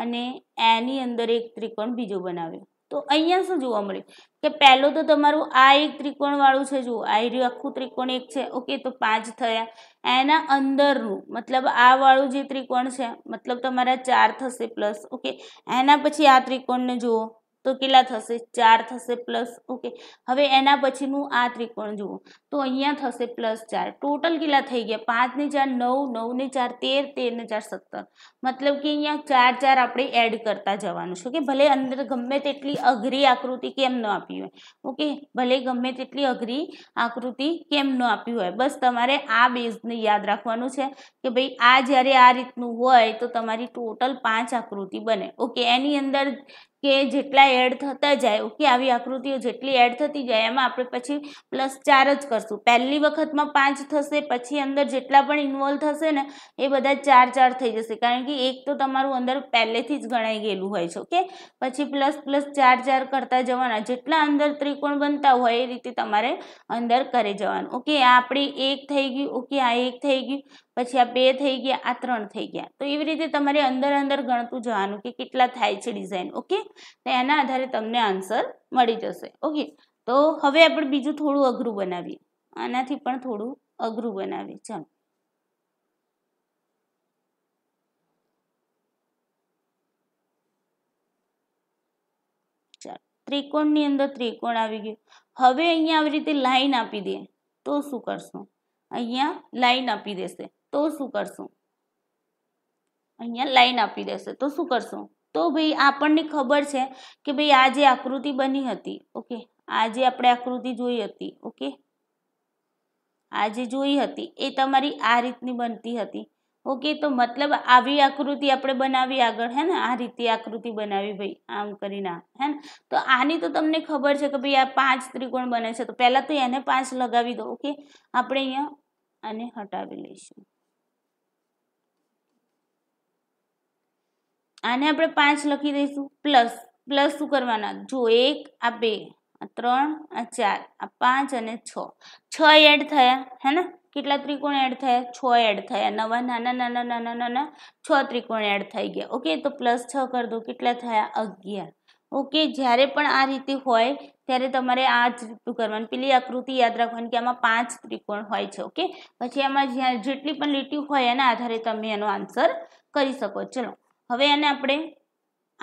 અને એની અંદર એક ત્રિકોણ બીજો બનાવ્યો તો અહીંયા શું જોવા મળ્યું કે પહેલું તો તમારું આ એક ત્રિકોણવાળું છે જુઓ આ આખું ત્રિકોણ એક છે ઓકે તો પાંચ થયા એના અંદરનું મતલબ આ વાળું જે ત્રિકોણ છે મતલબ તમારા ચાર થશે પ્લસ ઓકે એના પછી આ ત્રિકોણને જુઓ તો કિલા થશે 4 થશે પ્લસ ઓકે હવે એના પછીનું આ ત્રિકોણ જુઓ તો અહીંયા થશે પ્લસ 4 ટોટલ કિલા થઈ ગયા 5 ને 4 9 9 ને 4 13 13 ને 4 17 મતલબ કે અહીંયા 4 4 આપણે એડ કરતા જવાનું છે કે ભલે અંદર ગમે તેટલી અઘરી આકૃતિ કેમ ન આપી હોય ઓકે ભલે ગમે તેટલી અઘરી આકૃતિ કેમ ન આપી હોય બસ તમારે આ બેઝને યાદ રાખવાનું છે કે ભઈ આ જ્યારે આ રીતનું હોય તો તમારી ટોટલ પાંચ આકૃતિ બને ઓકે એની અંદર કે જેટલા એડ થતા જાય ઓકે આવી આકૃતિઓ જેટલી એડ થતી જાય એમાં આપણે પછી +4 જ કરશું પહેલી વખતમાં 5 થશે પછી અંદર જેટલા પણ ઇન્વોલ્વ થશે ને એ બધા 4-4 થઈ જશે કારણ કે એક તો તમારું અંદર પહેલેથી જ ગણાઈ ગેલું હોય છે ઓકે પછી + +4-4 કરતા જવાના જેટલા અંદર ત્રિકોણ બનતા હોય એ રીતે તમારે અંદર કરી જવાનું ઓકે આ આપણી એક થઈ ગઈ ઓકે આ એક થઈ ગઈ પછી આ બે થઈ ગયા આ ત્રણ થઈ ગયા તો એવી રીતે તમારે અંદર અંદર ગણતું જવાનું કે કેટલા થાય છે ડિઝાઇન ઓકે તો એના આધારે તમને આન્સર મળી જશે ઓકે તો હવે આપણે બીજું થોડું અઘરું બનાવીએ આનાથી પણ થોડું અઘરું બનાવીએ ચાલો ચાલો ત્રિકોણની અંદર ત્રિકોણ આવી ગયું હવે અહીંયા આવી રીતે લાઈન આપી દે તો શું કરશો અહીંયા લાઈન આપી દેશે તો શું કરશું અહીંયા લાઈન આપી દેશે તો શું કરશું તો ભાઈ આપણને ખબર છે કે ભાઈ આ જે આકૃતિ બની હતી ઓકે આ જે આપણે આકૃતિ જોઈ હતી ઓકે આ જે જોઈ હતી એ તમારી આ રીતની બનતી હતી ઓકે તો મતલબ આવી આકૃતિ આપણે બનાવી આગળ હે ને આ રીતે આકૃતિ બનાવી ભાઈ આમ કરીને હે ને તો આની તો તમને ખબર છે કે ભાઈ આ પાંચ ત્રિકોણ બને છે તો પહેલાં તો એને પાંચ લગાવી દો ઓકે આપણે અહીંયા આને હટાવી લઈશું આને આપણે પાંચ લખી દઈશું પ્લસ પ્લસ શું કરવાના જો એક આ બે આ ત્રણ આ ચાર આ પાંચ અને છ છ એડ થયા હે ને કેટલા ત્રિકોણ એડ થયા છ એડ થયા નવા નાના નાના નાના નાના છ ત્રિકોણ એડ થઈ ગયા ઓકે તો પ્લસ છ કરી દો કેટલા થયા અગિયાર ઓકે જ્યારે પણ આ રીતે હોય ત્યારે તમારે આ જ રીતનું કરવાનું પેલી આકૃતિ યાદ રાખવાની કે આમાં પાંચ ત્રિકોણ હોય છે ઓકે પછી આમાં જ્યાં જેટલી પણ લીટી હોય એના આધારે તમે એનો આન્સર કરી શકો ચલો હવે આને આપણે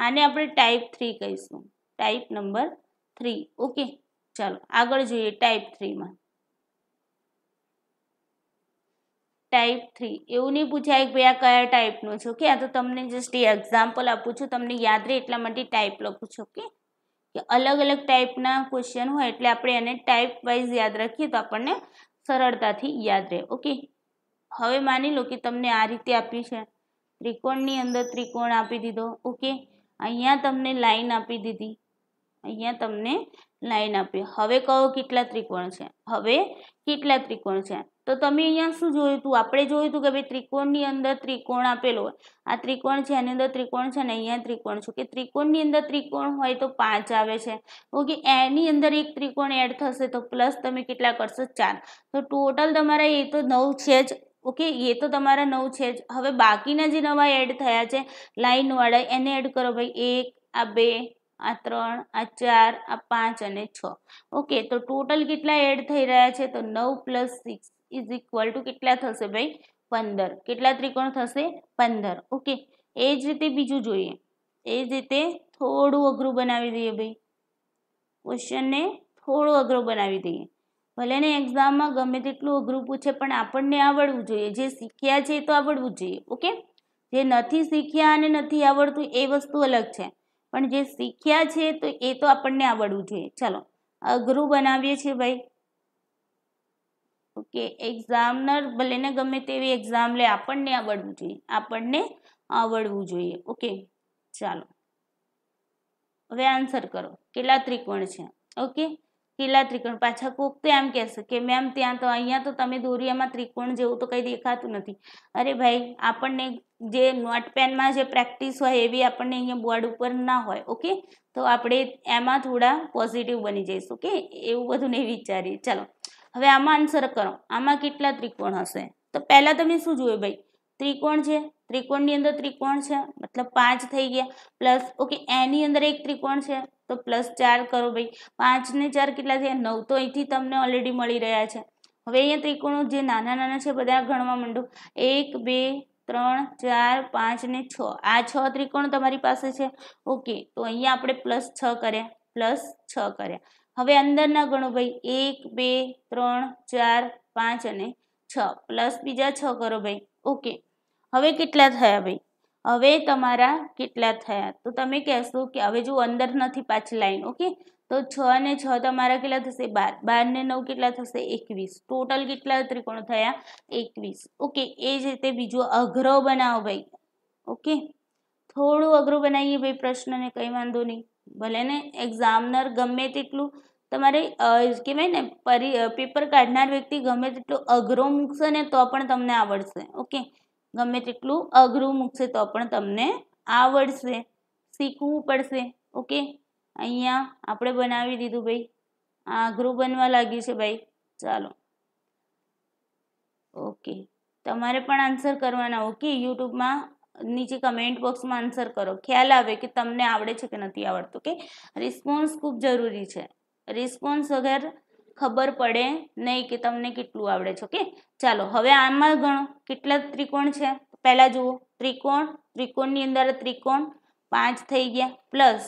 આને આપણે ટાઈપ થ્રી કહીશું ટાઈપ નંબર થ્રી ઓકે ચાલો આગળ જોઈએ ટાઈપ થ્રીમાં ટાઈપ થ્રી એવું નહીં પૂછાય કે ભાઈ આ કયા ટાઈપનું છે ઓકે આ તો તમને જસ્ટ એ એક્ઝામ્પલ આપું છું તમને યાદ રહે એટલા માટે ટાઈપ લખું છું ઓકે કે અલગ અલગ ટાઈપના ક્વેશ્ચન હોય એટલે આપણે એને ટાઈપ વાઇઝ યાદ રાખીએ તો આપણને સરળતાથી યાદ રહે ઓકે હવે માની લો કે તમને આ રીતે આપ્યું છે ત્રિકોણની અંદર ત્રિકોણ આપી દીધો ઓકે અહીંયા તમને લાઈન આપી દીધી અહીંયા તમને લાઈન આપી હવે કહો કેટલા ત્રિકોણ છે હવે કેટલા ત્રિકોણ છે તો તમે અહીંયા શું જોયું હતું આપણે જોયું હતું કે ભાઈ ત્રિકોણની અંદર ત્રિકોણ આપેલો હોય આ ત્રિકોણ છે એની અંદર ત્રિકોણ છે ને અહીંયા ત્રિકોણ છે કે ત્રિકોણની અંદર ત્રિકોણ હોય તો પાંચ આવે છે ઓકે એની અંદર એક ત્રિકોણ એડ થશે તો પ્લસ તમે કેટલા કરશો ચાર તો ટોટલ તમારા એ તો નવ છે જ ઓકે એ તો તમારા નવ છે જ હવે બાકીના જે નવા એડ થયા છે લાઇનવાળા એને એડ કરો ભાઈ એક આ બે આ ત્રણ આ ચાર આ પાંચ અને છ ઓકે તો ટોટલ કેટલા એડ થઈ રહ્યા છે તો નવ plus six is equal to કેટલા થશે ભાઈ પંદર કેટલા ત્રિકોણ થશે પંદર ઓકે એ જ રીતે બીજું જોઈએ એ જ રીતે થોડું અઘરું બનાવી દઈએ ભાઈ ક્વેશ્ચનને થોડું અઘરું બનાવી દઈએ ભલે ને એક્ઝામમાં ગમે તેટલું અઘરું પૂછે પણ આપણને આવડવું જોઈએ જે શીખ્યા છે તો આવડવું જોઈએ ઓકે જે નથી શીખ્યા અને નથી આવડતું એ વસ્તુ અલગ છે પણ જે શીખ્યા છે તો એ તો આપણને આવડવું જોઈએ ચાલો અઘરું બનાવીએ છીએ ભાઈ ઓકે એક્ઝામનર ભલે ને ગમે તેવી એક્ઝામ લે આપણને આવડવું જોઈએ આપણને આવડવું જોઈએ ઓકે ચાલો હવે આન્સર કરો કેટલા ત્રિકોણ છે ઓકે એલા ત્રિકોણ પાછા કોક ત્યાં એમ કહે છે કે મેમ ત્યાં તો અહીંયા તો તમે દોરિયામાં ત્રિકોણ જો તો કઈ દેખાતું નથી અરે ભાઈ આપણે જે નોટપેન માં જે પ્રેક્ટિસ હોય એવી આપણે અહીંયા બોર્ડ ઉપર ના હોય ઓકે તો આપણે એમાં થોડા પોઝિટિવ બની જઈએસ ઓકે એવું બધું ન વિચારીએ ચાલો હવે આમાં આન્સર કરો આમાં કેટલા ત્રિકોણ હશે તો પહેલા તમે શું જોયું ભાઈ ત્રિકોણ છે ત્રિકોણની અંદર ત્રિકોણ છે મતલબ 5 થઈ ગયા પ્લસ ઓકે એની અંદર એક ત્રિકોણ છે તો પ્લસ ચાર કરો ભાઈ પાંચ ને ચાર કેટલા થયા નવ તો અહીંથી તમને ઓલરેડી મળી રહ્યા છે હવે અહીંયા ત્રિકોણો જે નાના નાના છે બધા ગણવા માંડો એક બે ત્રણ ચાર પાંચ ને છ આ છ ત્રિકોણ તમારી પાસે છે ઓકે તો અહીંયા આપણે પ્લસ છ કર્યા પ્લસ છ કર્યા હવે અંદરના ગણો ભાઈ એક બે ત્રણ ચાર પાંચ અને છ પ્લસ બીજા છ કરો ભાઈ ઓકે હવે કેટલા થયા ભાઈ હવે તમારા કેટલા થયા તો તમે કહેશો કે હવે જો અંદર નથી પાછી લાઈન ઓકે તો છ અને છ તમારા કેટલા થશે બાર બાર ને નવ કેટલા થશે એકવીસ ટોટલ કેટલા ત્રિકોણ થયા એકવીસ ઓકે એ જ રીતે બીજો અઘરો બનાવો ભાઈ ઓકે થોડું અઘરું બનાવીએ ભાઈ પ્રશ્નને કંઈ વાંધો નહીં ભલે ને એક્ઝામનર ગમે તેટલું તમારે કહેવાય ને પરી પેપર કાઢનાર વ્યક્તિ ગમે તેટલો અઘરો મૂકશે ને તો પણ તમને આવડશે ઓકે ગમે તેટલું અઘરું મૂકશે તો પણ તમને આવડશે શીખવું પડશે ઓકે અહીંયા આપણે બનાવી દીધું ભાઈ આ અઘરું બનવા લાગ્યું છે ભાઈ ચાલો ઓકે તમારે પણ આન્સર કરવાના ઓકે યુટ્યુબમાં નીચે કમેન્ટ બોક્સમાં આન્સર કરો ખ્યાલ આવે કે તમને આવડે છે કે નથી આવડતું કે રિસ્પોન્સ ખૂબ જરૂરી છે રિસ્પોન્સ વગર खबर पड़े नहीं कि तुमने कितलू आवड़े छ ओके चलो अब हमल गणो कितला त्रिकोण छे पहला જુઓ त्रिकोण त्रिकोण ની અંદર त्रिकोण 5 થઈ ગયા પ્લસ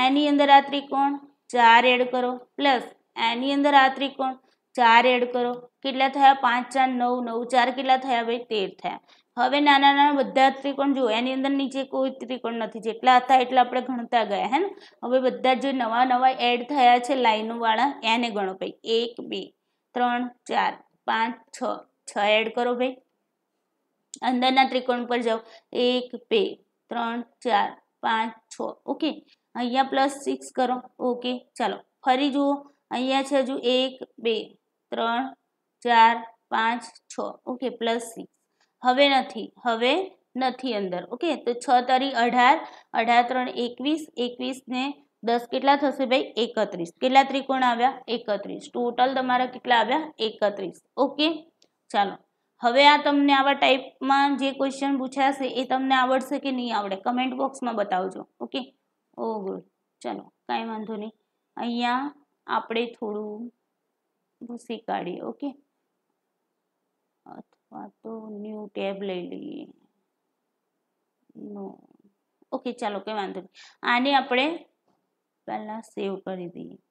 આ ની અંદર આ ત્રિકોણ 4 એડ કરો પ્લસ આ ની અંદર આ ત્રિકોણ 4 એડ કરો કેટલા થયા 5 4 9 9 4 કેટલા થયા બે 13 થયા હવે નાના નાના બધા ત્રિકોણ જુઓ એની અંદર નીચે કોઈ ત્રિકોણ નથી જેટલા હતા એટલા આપણે ગણતા ગયા હે ને હવે બધા જે નવા નવા એડ થયા છે લાઈનોવાળા એને ગણો ભાઈ એક બે ત્રણ ચાર પાંચ છ છ એડ કરો ભાઈ અંદરના ત્રિકોણ પર જાઓ એક બે ત્રણ ચાર પાંચ છ ઓકે અહીંયા પ્લસ સિક્સ કરો ઓકે ચાલો ફરી જુઓ અહીંયા છે હજુ એક બે ત્રણ ચાર પાંચ છ ઓકે પ્લસ સિક્સ હવે નથી હવે નથી અંદર ઓકે તો છ તારી અઢાર અઢાર ત્રણ એકવીસ એકવીસ ને દસ કેટલા થશે ભાઈ એકત્રીસ કેટલા ત્રિકોણ આવ્યા એકત્રીસ ટોટલ તમારા કેટલા આવ્યા એકત્રીસ ઓકે ચાલો હવે આ તમને આવા ટાઈપમાં જે ક્વેશ્ચન પૂછાશે એ તમને આવડશે કે નહીં આવડે કમેન્ટ બોક્સમાં બતાવજો ઓકે ઓ ગુડ ચાલો કાંઈ વાંધો નહીં અહીંયા આપણે થોડું ભૂસી કાઢીએ ઓકે વાત ન્યુ ટેબ લઈ લીધી ઓકે ચાલો કેમ અંત કરી આને આપણે પહેલા સેવ કરી દીધી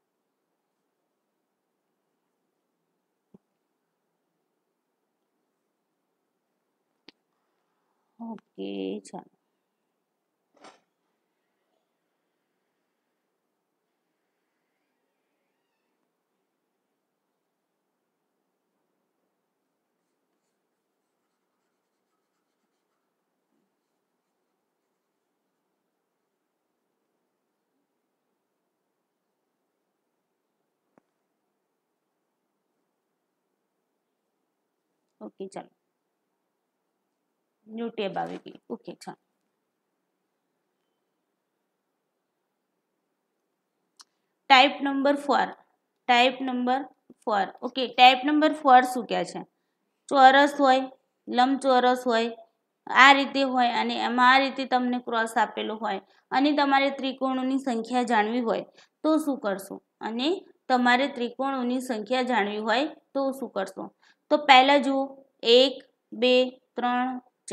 ઓકે ચા ઓકે ચાલો ન્યૂ ટેબ આવી ગઈ ઓકે ચાલો type number four type number four okay type number four શું કહે છે ચોરસ હોય લંબચોરસ હોય આ રીતે હોય અને એમાં આ રીતે તમને ક્રોસ આપેલો હોય અને તમારે ત્રિકોણોની સંખ્યા જાણવી હોય તો શું કરશો અને તમારે ત્રિકોણોની સંખ્યા જાણવી હોય તો શું કરશો તો પહેલા જો 1 2 3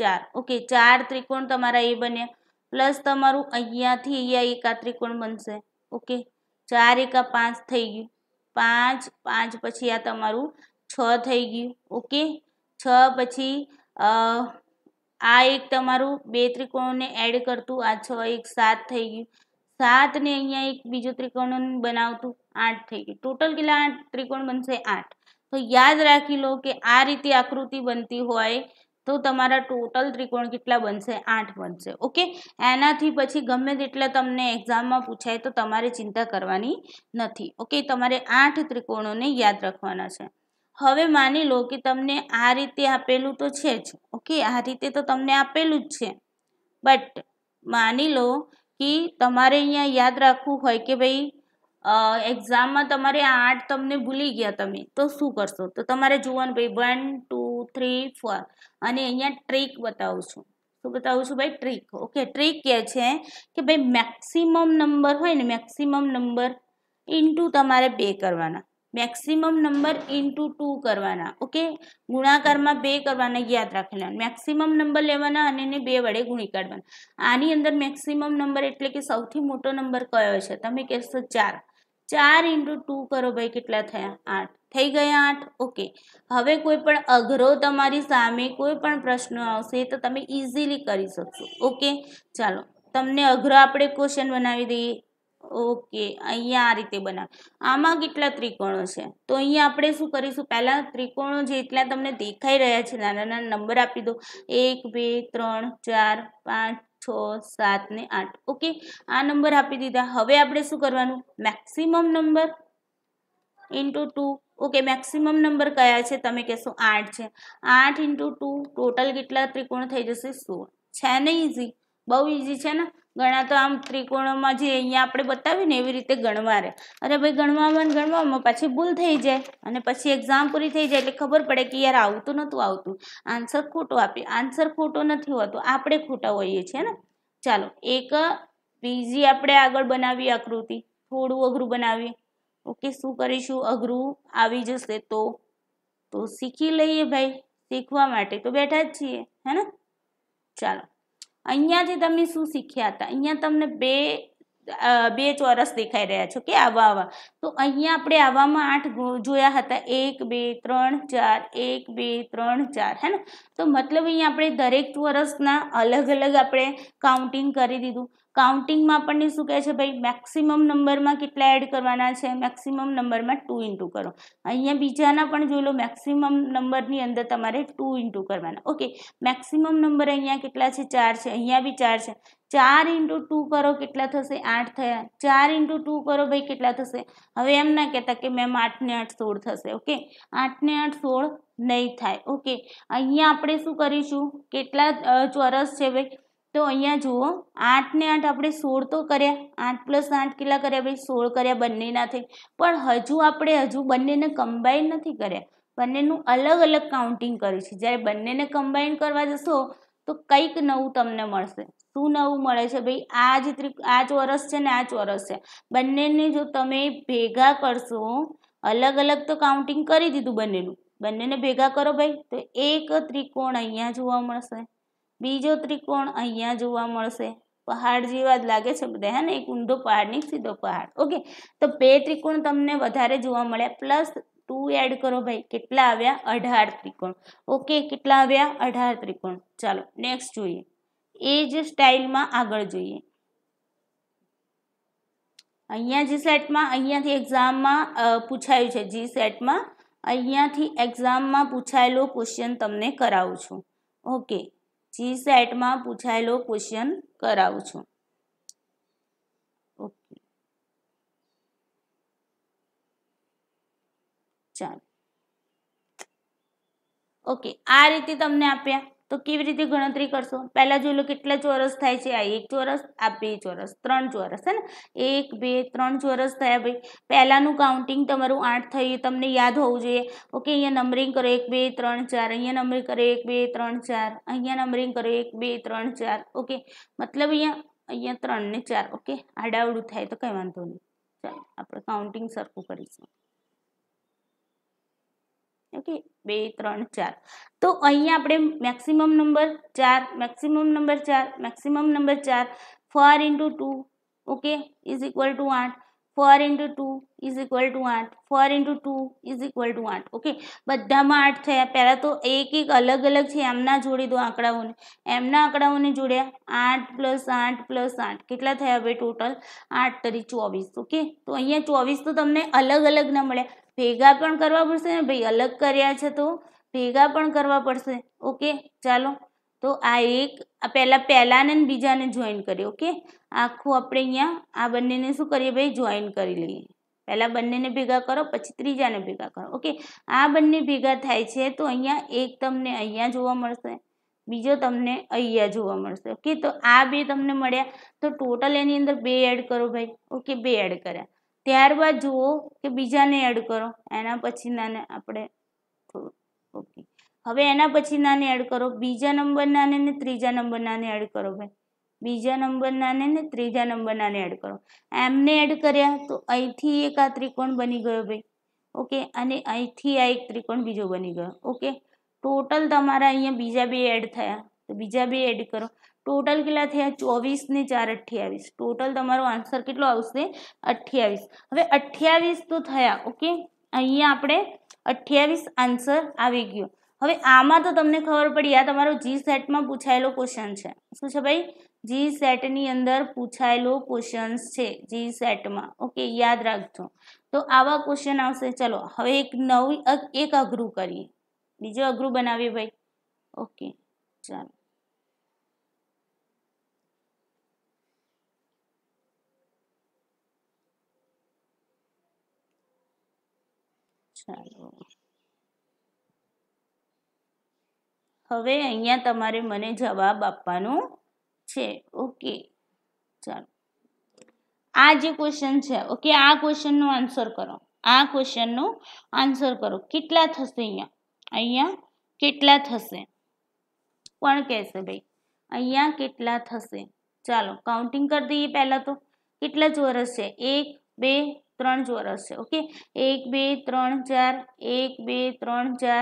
4 ઓકે 4 ત્રિકોણ તમારો એ બન્યા પ્લસ તમારું અહીંયાથી અહીંયા એકા ત્રિકોણ બનશે ઓકે 4 1 5 થઈ ગઈ 5 5 પછી આ તમારું 6 થઈ ગઈ ઓકે 6 પછી આ એક તમારું બે ત્રિકોણને એડ કરતું આ 6 1 7 થઈ ગઈ 7 ને અહીંયા એક બીજો ત્રિકોણ બનાવતું 8 થઈ ગઈ ટોટલ કેટલા 8 ત્રિકોણ બનશે 8 તો યાદ રાખી લો કે આ રીતે આકૃતિ બનતી હોય તો તમારા ટોટલ ત્રિકોણ કેટલા બનશે આઠ બનશે ઓકે એનાથી પછી ગમે તેટલા તમને એક્ઝામમાં પૂછાય તો તમારે ચિંતા કરવાની નથી ઓકે તમારે આઠ ત્રિકોણોને યાદ રાખવાના છે હવે માની લો કે તમને આ રીતે આપેલું તો છે જ ઓકે આ રીતે તો તમને આપેલું જ છે બટ માની લો કે તમારે અહીંયા યાદ રાખવું હોય કે ભાઈ એક્ઝામમાં તમારે આઠ તમને ભૂલી ગયા તમે તો શું કરશો તો તમારે જોવાનું ભાઈ વન ટુ થ્રી ફોર અને અહીંયા ટ્રીક બતાવું છું શું બતાવું છું ભાઈ ટ્રીક ઓકે ટ્રીક કહે છે કે ભાઈ મેક્સિમમ નંબર હોય ને મેક્સિમમ નંબર ઇન્ટુ તમારે બે કરવાના મેક્સિમમ નંબર ઇન્ટુ ટુ કરવાના ઓકે ગુણાકારમાં બે કરવાના યાદ રાખી લેવાના મેક્સિમમ નંબર લેવાના અને એને બે વડે ગુણી કાઢવાના આની અંદર મેક્સિમમ નંબર એટલે કે સૌથી મોટો નંબર કયો છે તમે કહેશો ચાર 4 * 2 કરો બાઈ કેટલા થાય 8 થઈ ગયા 8 ઓકે હવે કોઈ પણ અઘરો તમારી સામે કોઈ પણ પ્રશ્ન આવશે તો તમે ઈઝીલી કરી શકશો ઓકે ચાલો તમને અઘરો આપણે ક્વેશ્ચન બનાવી દી ઓકે આ રીતે બના આમાં કેટલા ત્રિકોણ છે તો અહીં આપણે શું કરીશું પહેલા ત્રિકોણ જે એટલા તમને દેખાઈ રહ્યા છે નાના નાના નંબર આપી દો 1 2 3 4 5 6 7 ने 8 ओके आ नंबर આપી દીધા હવે આપણે શું કરવાનું maximum number * 2 okay maximum number કયા છે તમે કહો 8 છે 8 * 2 ટોટલ કેટલા ત્રિકોણ થઈ જશે 16 ચેન ઇઝી બહુ ઈઝી છે ને ગણા તો આમ ત્રિકોણોમાં જે અહીંયા આપણે બતાવ્યું ને એવી રીતે ગણવા રહે અરે ભાઈ ગણવામાં ગણવામાં પાછી ભૂલ થઈ જાય અને પછી એક્ઝામ પૂરી થઈ જાય એટલે ખબર પડે કે યાર આવતું નહોતું આવતું આન્સર ખોટો આપ્યો આન્સર ખોટો નથી હોતો આપણે ખોટા હોઈએ છીએ ને ચાલો એક બીજી આપણે આગળ બનાવીએ આકૃતિ થોડું અઘરું બનાવીએ ઓકે શું કરીશું અઘરું આવી જશે તો તો શીખી લઈએ ભાઈ શીખવા માટે તો બેઠા જ છીએ હે ને ચાલો અહીંયાથી તમે શું શીખ્યા હતા અહીંયા તમને બે બે ચોરસ દેખાઈ રહ્યા છો કે આવા આવા તો અહીંયા આપણે આવામાં આઠ જોયા હતા એક બે ત્રણ ચાર એક બે ત્રણ ચાર હે ને તો મતલબ અહીંયા આપણે દરેક ચોરસના અલગ અલગ આપણે કાઉન્ટિંગ કરી દીધું काउंटिंग માં આપણે શું કહે છે ભાઈ મેક્સિમમ નંબર માં કેટલા એડ કરવાના છે મેક્સિમમ નંબર માં 2 * કરો અહીંયા બીજું આના પણ જોઈ લો મેક્સિમમ નંબર ની અંદર તમારે 2 * કરવાનો ઓકે મેક્સિમમ નંબર અહીંયા કેટલા છે 4 છે અહીંયા ભી 4 છે 4 * 2 કરો કેટલા થશે 8 થાય 4 * 2 કરો ભાઈ કેટલા થશે હવે એમ ન કહેતા કે મેમ 8 ને 8 16 થશે ઓકે 8 ને 8 16 નહીં થાય ઓકે અહીંયા આપણે શું કરીશું કેટલા ચોરસ છે બે તો અહીંયા જુઓ આઠ ને આઠ આપણે સોળ તો કર્યા આઠ પ્લસ આઠ કેટલા કર્યા ભાઈ સોળ કર્યા બંનેના થઈ પણ હજુ આપણે હજુ બંનેને કમ્બાઈન નથી કર્યા બંનેનું અલગ અલગ કાઉન્ટિંગ કર્યું છે જ્યારે બંનેને કમ્બાઈન કરવા જશો તો કંઈક નવું તમને મળશે શું નવું મળે છે ભાઈ આ જ ત્રિ આ ચોરસ છે ને આ ચોરસ છે બંનેને જો તમે ભેગા કરશો અલગ અલગ તો કાઉન્ટિંગ કરી દીધું બંનેનું બંનેને ભેગા કરો ભાઈ તો એક ત્રિકોણ અહીંયા જોવા મળશે બીજો ત્રિકોણ અહીંયા જોવા મળશે પહાડ જેવા જ લાગે છે બધા હે ને એક ઊંધો પહાડ ને સીધો પહાડ ઓકે તો બે ત્રિકોણ તમને વધારે જોવા મળ્યા પ્લસ ટુ એડ કરો ભાઈ કેટલા આવ્યા અઢાર ત્રિકોણ ઓકે કેટલા આવ્યા અઢાર ત્રિકોણ ચાલો નેક્સ્ટ જોઈએ એ જ સ્ટાઇલમાં આગળ જોઈએ અહીંયા જી સેટમાં અહીંયાથી એક્ઝામમાં પૂછાયું છે જી સેટમાં અહીંયાથી એક્ઝામમાં પૂછાયેલો ક્વેશ્ચન તમને કરાવું છું ઓકે જી સેટમાં પૂછાયેલો ક્વેશ્ચન કરાવું છું ઓકે ચાલો ઓકે આ રીતે તમને આપ્યા તો કઈ રીતે ગણતરી કરશો પહેલા જો કેટલા ચોરસ થાય છે આ 1 ચોરસ આ 2 ચોરસ 3 ચોરસ હે ને 1 2 3 ચોરસ થાય ભાઈ પહેલા નું કાઉન્ટિંગ તમારું 8 થઈયું તમને યાદ હોવું જોઈએ ઓકે અહીંયા નંબરિંગ કરો 1 2 3 4 અહીંયા નંબરિંગ કરો 1 2 3 4 અહીંયા નંબરિંગ કરો 1 2 3 4 ઓકે મતલબ અહીંયા અહીંયા 3 ને 4 ઓકે આડા અવડું થાય તો કઈ વાંધો નહીં ચાલો આપણે કાઉન્ટિંગ સરખું કરીશું ओके b34 तो અહીંયા આપણે maximum number 4 maximum number 4 maximum number 4 4 * 2 okay = 8 4 * 2 = 8 4 * 2 = 8 okay બધામાં 8 થાય આ પેલા તો એક એક અલગ અલગ છે આમના જોડી દો આંકડાઓને એમના આંકડાઓને જોડે 8 + 8 + 8 કેટલા થયા બઈ ટોટલ 8 તરી 24 ઓકે તો અહીંયા 24 તો તમને અલગ અલગ ન મળ્યા ભેગા પણ કરવા પડશે ને ભાઈ અલગ કર્યા છે તો ભેગા પણ કરવા પડશે ઓકે ચાલો તો આ એક આ પહેલાં પહેલાંને બીજાને જોઈન કરીએ ઓકે આખું આપણે અહીંયા આ બંનેને શું કરીએ ભાઈ જોઈન કરી લઈએ પહેલાં બંનેને ભેગા કરો પછી ત્રીજાને ભેગા કરો ઓકે આ બંને ભેગા થાય છે તો અહીંયા એક તમને અહીંયા જોવા મળશે બીજો તમને અહીંયા જોવા મળશે ઓકે તો આ બે તમને મળ્યા તો ટોટલ એની અંદર બે એડ કરો ભાઈ ઓકે બે એડ કર્યા ત્યારબાદ જુઓ કે બીજાને એડ કરો આના પછી નાને આપણે ઓકે હવે આના પછી નાને એડ કરો બીજા નંબર નાને ને ત્રીજા નંબર નાને એડ કરો બે બીજા નંબર નાને ને ત્રીજા નંબર નાને એડ કરો આમને એડ કર્યા તો અહીંથી એક આ ત્રિકોણ બની ગયો બે ઓકે અને અહીંથી આ એક ત્રિકોણ બીજો બની ગયો ઓકે ટોટલ તમાર આયા બીજા ભી એડ થયા તો બીજા ભી એડ કરો ટોટલ કેટલા થાય 24 ને 4 28 ટોટલ તમારો આન્સર કેટલો આવશે 28 હવે 28 તો થયા ઓકે અહીંયા આપણે 28 આન્સર આવી ગયું હવે આમાં તો તમને ખબર પડીયા તમારો જી સેટ માં પૂછાયેલો ક્વેશ્ચન છે શું છે ભાઈ જી સેટ ની અંદર પૂછાયેલો ક્વેશ્ચન છે જી સેટ માં ઓકે યાદ રાખજો તો આવા ક્વેશ્ચન આવશે ચલો હવે એક નવ એક અгру કરીએ બીજો અгру બનાવીએ ભાઈ ઓકે ચાલો ચાલો હવે અહીંયા તમારે મને જવાબ આપવાનું છે ઓકે ચાલો આ જે ક્વેશ્ચન છે ઓકે આ ક્વેશ્ચનનો આન્સર કરો આ ક્વેશ્ચનનો આન્સર કરો કેટલા થશે અહીંયા અહીંયા કેટલા થશે કોણ કહેશે ભાઈ અહીંયા કેટલા થશે ચાલો કાઉન્ટિંગ કરી દઈએ પહેલાં તો કેટલા ચોરસ છે એક બે ત્રણ ચોરસ છે ઓકે એક બે ત્રણ ચાર એક બે ત્રણ ચાર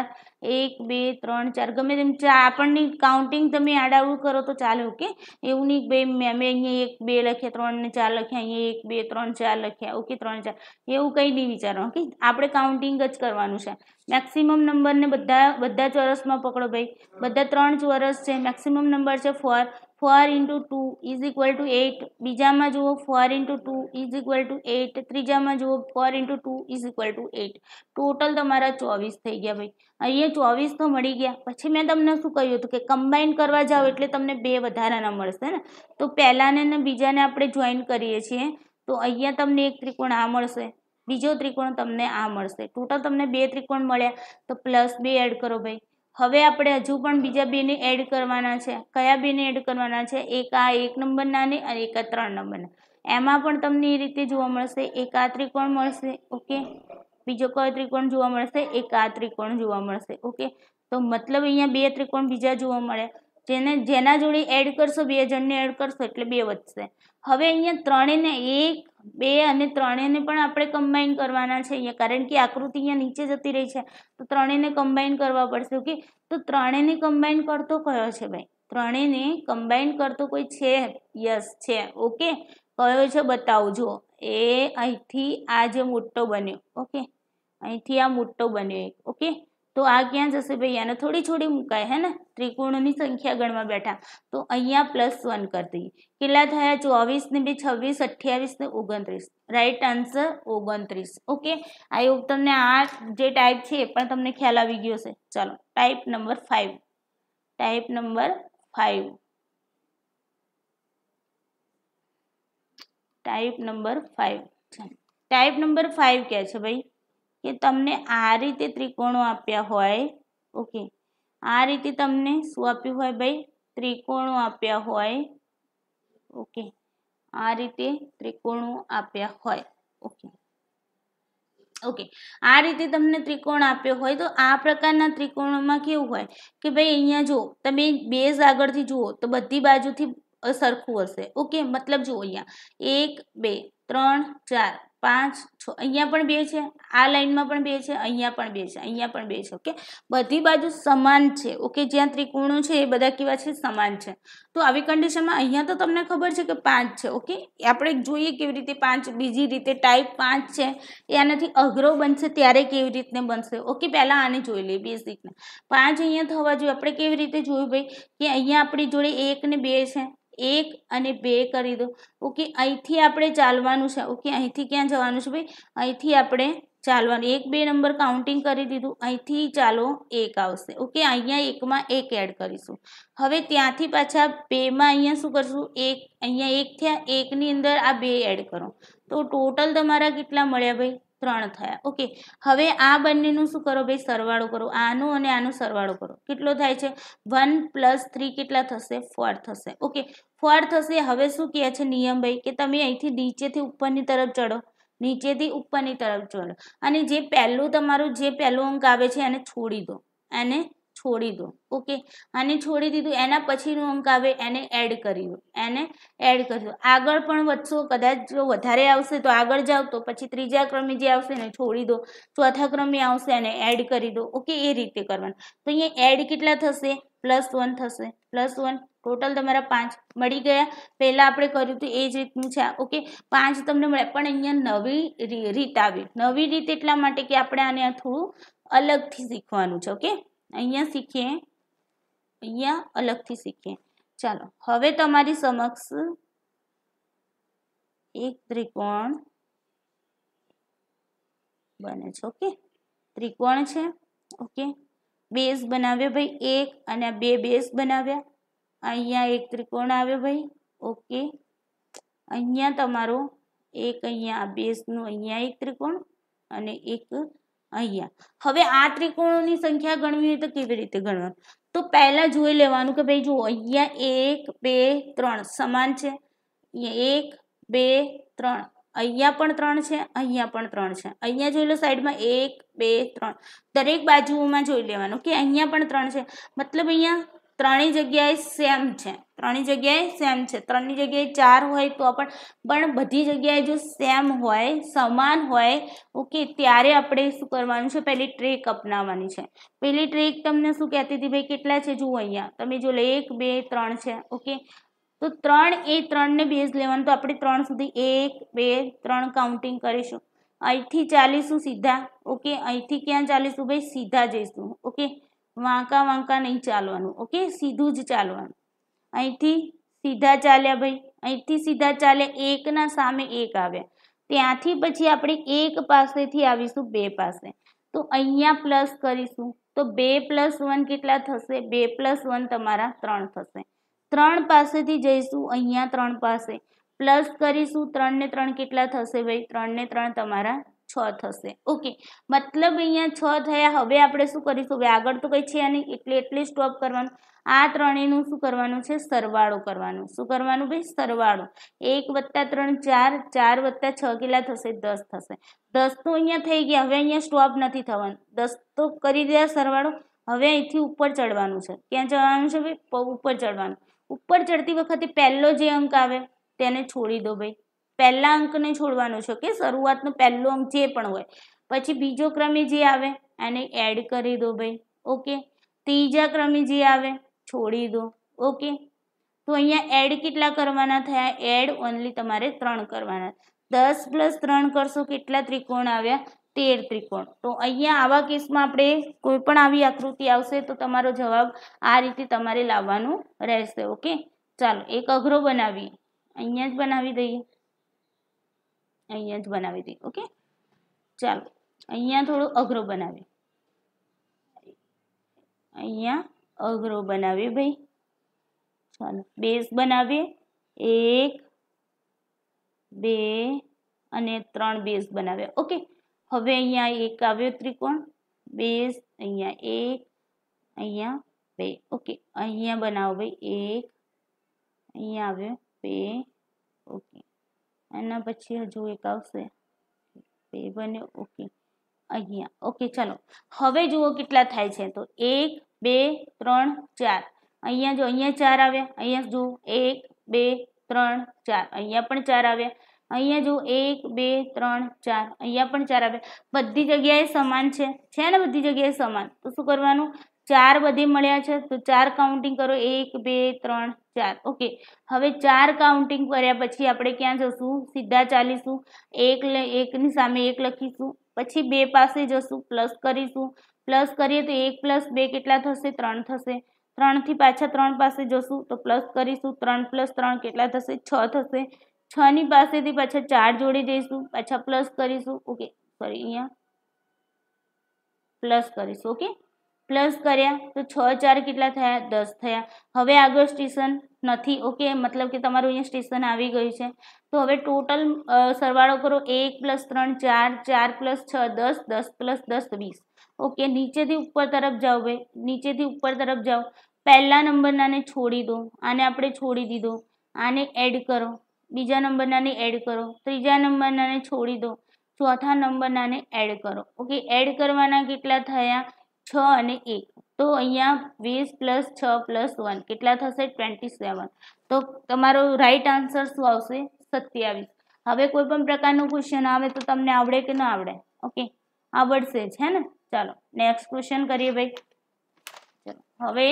એક બે ત્રણ ચાર ગમે તેમ ચા આપણની કાઉન્ટિંગ તમે આડાવું કરો તો ચાલે ઓકે એવું નહીં બે મેં અમે અહીંયા એક બે લખ્યા ત્રણ ને ચાર લખ્યા અહીંયા એક બે ત્રણ ચાર લખ્યા ઓકે ત્રણ ચાર એવું કંઈ નહીં વિચારવાનું ઓકે આપણે કાઉન્ટિંગ જ કરવાનું છે મેક્સિમમ નંબરને બધા બધા ચોરસમાં પકડો ભાઈ બધા ત્રણ ચોરસ છે મેક્સિમમ નંબર છે four four into two is equal to eight બીજામાં જુઓ four into two is equal to eight ત્રીજામાં જુઓ four into two is equal to eight total તમારા ચોવીસ થઈ ગયા ભાઈ અહીંયા ચોવીસ તો મળી ગયા પછી મેં તમને શું કહ્યું હતું કે કમ્બાઈન કરવા જાઓ એટલે તમને બે વધારાના મળશે ને તો પહેલાંને ને બીજાને આપણે જોઈન કરીએ છીએ તો અહીંયા તમને એક ત્રિકોણ આ મળશે બીજો ત્રિકોણ તમને આ મળશે ટોટલ તમને બે ત્રિકોણ મળ્યા તો પ્લસ બે એડ કરો ભાઈ હવે આપણે હજુ પણ બીજા બેને એડ કરવાના છે કયા બેને એડ કરવાના છે એક આ એક નંબરના ને અને એક આ ત્રણ નંબરના એમાં પણ તમને એ રીતે જોવા મળશે એક આ ત્રિકોણ મળશે ઓકે બીજો કયો ત્રિકોણ જોવા મળશે એક આ ત્રિકોણ જોવા મળશે ઓકે તો મતલબ અહીંયા બે ત્રિકોણ બીજા જોવા મળે જેને જેના જોડે એડ કરશો બે જણને એડ કરશો એટલે બે વધશે હવે અહીંયા ત્રણેયને એક બે અને ત્રણેયને પણ આપણે કમ્બાઈન કરવાના છે અહીંયા કારણ કે આકૃતિ અહીંયા નીચે જતી રહી છે તો ત્રણેયને કમ્બાઈન કરવા પડશે ઓકે તો ત્રણેયને કમ્બાઈન કરતો કયો છે ભાઈ ત્રણેયને કમ્બાઈન કરતો કોઈ છે યસ છે ઓકે કયો છે બતાવજો એ અહીંથી આ જે મોટો બન્યો ઓકે અહીંથી આ મોટો બન્યો એક ઓકે તો આ ક્યાં જશે ભાઈ આને થોડી થોડી મુકાય હે ને ત્રિકોણોની સંખ્યા ગણવા બેઠા તો અહીંયા પ્લસ વન કરી દઈએ કેટલા થયા ચોવીસ ને બે છવ્વીસ અઠ્યાવીસ ને ઓગણત્રીસ રાઈટ આન્સર ઓગણત્રીસ ઓકે આ યોગ તમને આ જે ટાઈપ છે એ પણ તમને ખ્યાલ આવી ગયો છે ચાલો type number five type number five type number five type number five ક્યાં છે ભાઈ કે તમને આ રીતે ત્રિકોણો આપ્યા હોય ઓકે આ રીતે તમને શું આપ્યું હોય ભાઈ ત્રિકોણો આપ્યા હોય ઓકે આ રીતે ત્રિકોણો આપ્યા હોય ઓકે ઓકે આ રીતે તમને ત્રિકોણ આપ્યો હોય તો આ પ્રકારના ત્રિકોણોમાં કેવું હોય કે ભાઈ અહીંયા જુઓ તમે બેઝ આગળથી જુઓ તો બધી બાજુથી સરખું હશે ઓકે મતલબ જુઓ અહીંયા એક બે 3 4 5 6 અંયા પણ બે છે આ લાઈન માં પણ બે છે અંયા પણ બે છે અંયા પણ બે છે ઓકે બધી બાજુ સમાન છે ઓકે જ્યાં ત્રિકોણું છે એ બધા કેવા છે સમાન છે તો આવી કન્ડિશન માં અંયા તો તમને ખબર છે કે 5 છે ઓકે આપણે જોઈએ કે કેવી રીતે 5 બીજી રીતે ટાઈપ 5 છે એનાથી અગ્રવ બનશે ત્યારે કેવી રીતે બનશે ઓકે પહેલા આને જોઈ લે બેઝિક ને 5 અંયા થવા જો આપણે કેવી રીતે જોઈએ ભાઈ કે અંયા આપણી જોડે 1 ને 2 છે 1 અને 2 કરી દો ઓકે અહીંથી આપણે ચાલવાનું છે ઓકે અહીંથી ક્યાં જવાનું છે ભાઈ અહીંથી આપણે ચાલવા 1 2 નંબર કાઉન્ટિંગ કરી દીધું અહીંથી ચાલો એક આવશે ઓકે અહીંયા 1 માં 1 એડ કરીશુ હવે ત્યાંથી પાછા 2 માં અહીંયા શું કરશું એક અહીંયા એક થા એક ની અંદર આ બે એડ કરો તો ટોટલ તમારું કેટલા મળ્યા ભાઈ ત્રણ થયા ઓકે હવે આ બંનેનું શું કરો ભાઈ સરવાળો કરો આનું અને આનું સરવાળો કરો કેટલો થાય છે વન પ્લસ થ્રી કેટલા થશે ફોર થશે ઓકે ફોર થશે હવે શું કહે છે નિયમ ભાઈ કે તમે અહીંથી નીચેથી ઉપરની તરફ ચડો નીચેથી ઉપરની તરફ ચડો અને જે પહેલું તમારું જે પહેલું અંક આવે છે એને છોડી દો એને છોડી દો ઓકે આને છોડી દીધું એના પછીનો अंक આવે એને એડ કરી દો એને એડ કરી દો આગળ પણ વધસો કદાચ જો વધારે આવશે તો આગળ જાઓ તો પછી ત્રીજા ક્રમે જે આવશે ને છોડી દો ચોથા ક્રમે આવશે એને એડ કરી દો ઓકે એ રીતે કરવાનું તો અહીંયા એડ કેટલા થશે પ્લસ 1 થશે પ્લસ 1 ટોટલ તમારું 5 મળી ગયા પહેલા આપણે કર્યું તો એ જ રીતનું છે ઓકે 5 તમને મળ્યા પણ અહીંયા નવી રીત આવી નવી રીત એટલા માટે કે આપણે આને થોડું અલગથી શીખવાનું છે ઓકે અહીંયા શીખીએ અહીંયા અલગથી શીખીએ ચાલો હવે તમારી સમક્ષ એક ત્રિકોણ બને છે ઓકે ત્રિકોણ છે ઓકે બેઝ બનાવ્યો ભાઈ એક અને બે બેઝ બનાવ્યા અહીંયા એક ત્રિકોણ આવ્યો ભાઈ ઓકે અહીંયા તમારો એક અહીંયા બેઝનું અહીંયા એક ત્રિકોણ અને એક અહીંયા હવે આ ત્રિકોણોની સંખ્યા ગણવી હોય તો કેવી રીતે ગણવા તો પહેલા જોઈ લેવાનું કે ભાઈ જો અહીંયા 1 2 3 સમાન છે અહીંયા 1 2 3 અહીંયા પણ 3 છે અહીંયા પણ 3 છે અહીંયા જોઈ લે સાઈડમાં 1 2 3 દરેક બાજુઓમાં જોઈ લેવાનું કે અહીંયા પણ 3 છે મતલબ અહીંયા ત્રાણી જગ્યાએ સેમ છે ત્રાણી જગ્યાએ સેમ છે ત્રણ ની જગ્યાએ ચાર હોય તો પણ પણ બધી જગ્યાએ જો સેમ હોય સમાન હોય ઓકે ત્યારે આપણે શું કરવાનું છે પહેલી ટ્રીક અપનાવવાની છે પહેલી ટ્રીક તમને શું કહેતી હતી ભાઈ કેટલા છે જુઓ અહીંયા તમે જો લે 1 2 3 છે ઓકે તો 3 a 3 ને બેઝ લેવાનું તો આપણે 3 સુધી 1 2 3 કાઉન્ટિંગ કરીશું અહીંથી ચાલીશું સીધા ઓકે અહીંથી ક્યાં ચાલીશું ભાઈ સીધા જઈશું ઓકે વાંકા વાંકા નહીં ચાલવાનું ઓકે સીધું જ ચાલવાનું અહીંથી સીધા ચાલ્યા ભાઈ અહીંથી સીધા ચાલે એકના સામે એક આવે ત્યાંથી પછી આપણે એક પાસેથી આવીશું બે પાસે તો અહીંયા પ્લસ કરીશું તો 2 + 1 કેટલા થશે 2 + 1 તમારું 3 થશે 3 પાસેથી જઈશું અહીંયા 3 પાસે પ્લસ કરીશું 3 ને 3 કેટલા થશે ભાઈ 3 ને 3 તમારું છ થશે ઓકે મતલબ અહીંયા છ થયા હવે આપણે શું કરીશું હવે આગળ તો કંઈ છે નહીં એટલે એટલે સ્ટોપ કરવાનું આ ત્રણેયનું શું કરવાનું છે સરવાળો કરવાનો શું કરવાનું ભાઈ સરવાળો એક વત્તા ત્રણ ચાર ચાર વત્તા છ કેટલા થશે દસ થશે દસ તો અહીંયા થઈ ગયા હવે અહીંયા સ્ટોપ નથી થવાનું દસ તો કરી દીધા સરવાળો હવે અહીંથી ઉપર ચડવાનું છે ક્યાં ચડવાનું છે ભાઈ ઉપર ચડવાનું ઉપર ચડતી વખતે પહેલો જે અંક આવે તેને છોડી દો ભાઈ પહેલા અંકને છોડવાનું છે કે શરૂઆતનું પહેલું અંક જે પણ હોય પછી બીજો ક્રમે જે આવે એને એડ કરી દો ભાઈ ઓકે ત્રીજા ક્રમે જે આવે છોડી દો ઓકે તો અહીંયા એડ કેટલા કરવાના થયા એડ ઓન્લી તમારે 3 કરવાના 10 + 3 કરશો કેટલા ત્રિકોણ આવ્યા 13 ત્રિકોણ તો અહીંયા આવા કેસમાં આપણે કોઈ પણ આવી આકૃતિ આવશે તો તમારો જવાબ આ રીતે તમારે લાવવાનો રહેશે ઓકે ચાલો એક અઘરો બનાવી અહીંયા જ બનાવી દઈએ અહીંયા ધ બનાવવી દી ઓકે ચાલો અહીંયા થોડું અગરો બનાવ્યે અહીંયા અગરો બનાવ્યે ભાઈ ચાલો બેઝ બનાવ્યે એક બે અને ત્રણ બેઝ બનાવ્યે ઓકે હવે અહીંયા એક આવ્યત્રિકોણ બેઝ અહીંયા એક અહીંયા બે ઓકે અહીંયા બનાવ ભાઈ એક અહીંયા આવ્યે બે એના પછી હજુ એક આવશે બે બન્યો ઓકે અહીંયા ઓકે ચાલો હવે જુઓ કેટલા થાય છે તો એક બે ત્રણ ચાર અહીંયા જો અહીંયા ચાર આવ્યા અહીંયા જુઓ એક બે ત્રણ ચાર અહીંયા પણ ચાર આવ્યા અહીંયા જુઓ એક બે ત્રણ ચાર અહીંયા પણ ચાર આવ્યા બધી જગ્યાએ સમાન છે છે ને બધી જગ્યાએ સમાન તો શું કરવાનું ચાર બધી મળ્યા છે તો ચાર કાઉન્ટિંગ કરો 1 2 3 4 ઓકે હવે ચાર કાઉન્ટિંગ કર્યા પછી આપણે ક્યાં જશું સીધા ચાલીશું એક ને એક ની સામે એક લખીશું પછી બે પાસે જશું પ્લસ કરીશું પ્લસ કરીએ તો 1 + 2 કેટલા થશે 3 થશે 3 થી પાછા ત્રણ પાસે જશું તો પ્લસ કરીશું 3 + 3 કેટલા થશે 6 થશે 6 ની પાસે થી પાછો 4 જોડી દઈશું પાછો પ્લસ કરીશું ઓકે સરી અહીંયા પ્લસ કરીશું ઓકે પ્લસ કર્યા તો છ ચાર કેટલા થયા દસ થયા હવે આગળ સ્ટેશન નથી ઓકે મતલબ કે તમારું અહીંયા સ્ટેશન આવી ગયું છે તો હવે ટોટલ સરવાળો કરો એક પ્લસ ત્રણ ચાર ચાર પ્લસ છ દસ દસ પ્લસ દસ વીસ ઓકે નીચેથી ઉપર તરફ જાઓ ભાઈ નીચેથી ઉપર તરફ જાઓ પહેલા નંબરનાને છોડી દો આને આપણે છોડી દીધો આને એડ કરો બીજા નંબરનાને એડ કરો ત્રીજા નંબરનાને છોડી દો ચોથા નંબરનાને એડ કરો ઓકે એડ કરવાના કેટલા થયા 6 અને 1 તો અહીંયા 20 + 6 + 1 કેટલા થશે 27 તો તમારો રાઈટ આન્સર શું આવશે 27 હવે કોઈ પણ પ્રકારનું ક્વેશ્ચન આવે તો તમને આવડે કે ન આવડે ઓકે આવડશે છે ને ચાલો નેક્સ્ટ ક્વેશ્ચન કરીએ ભાઈ હવે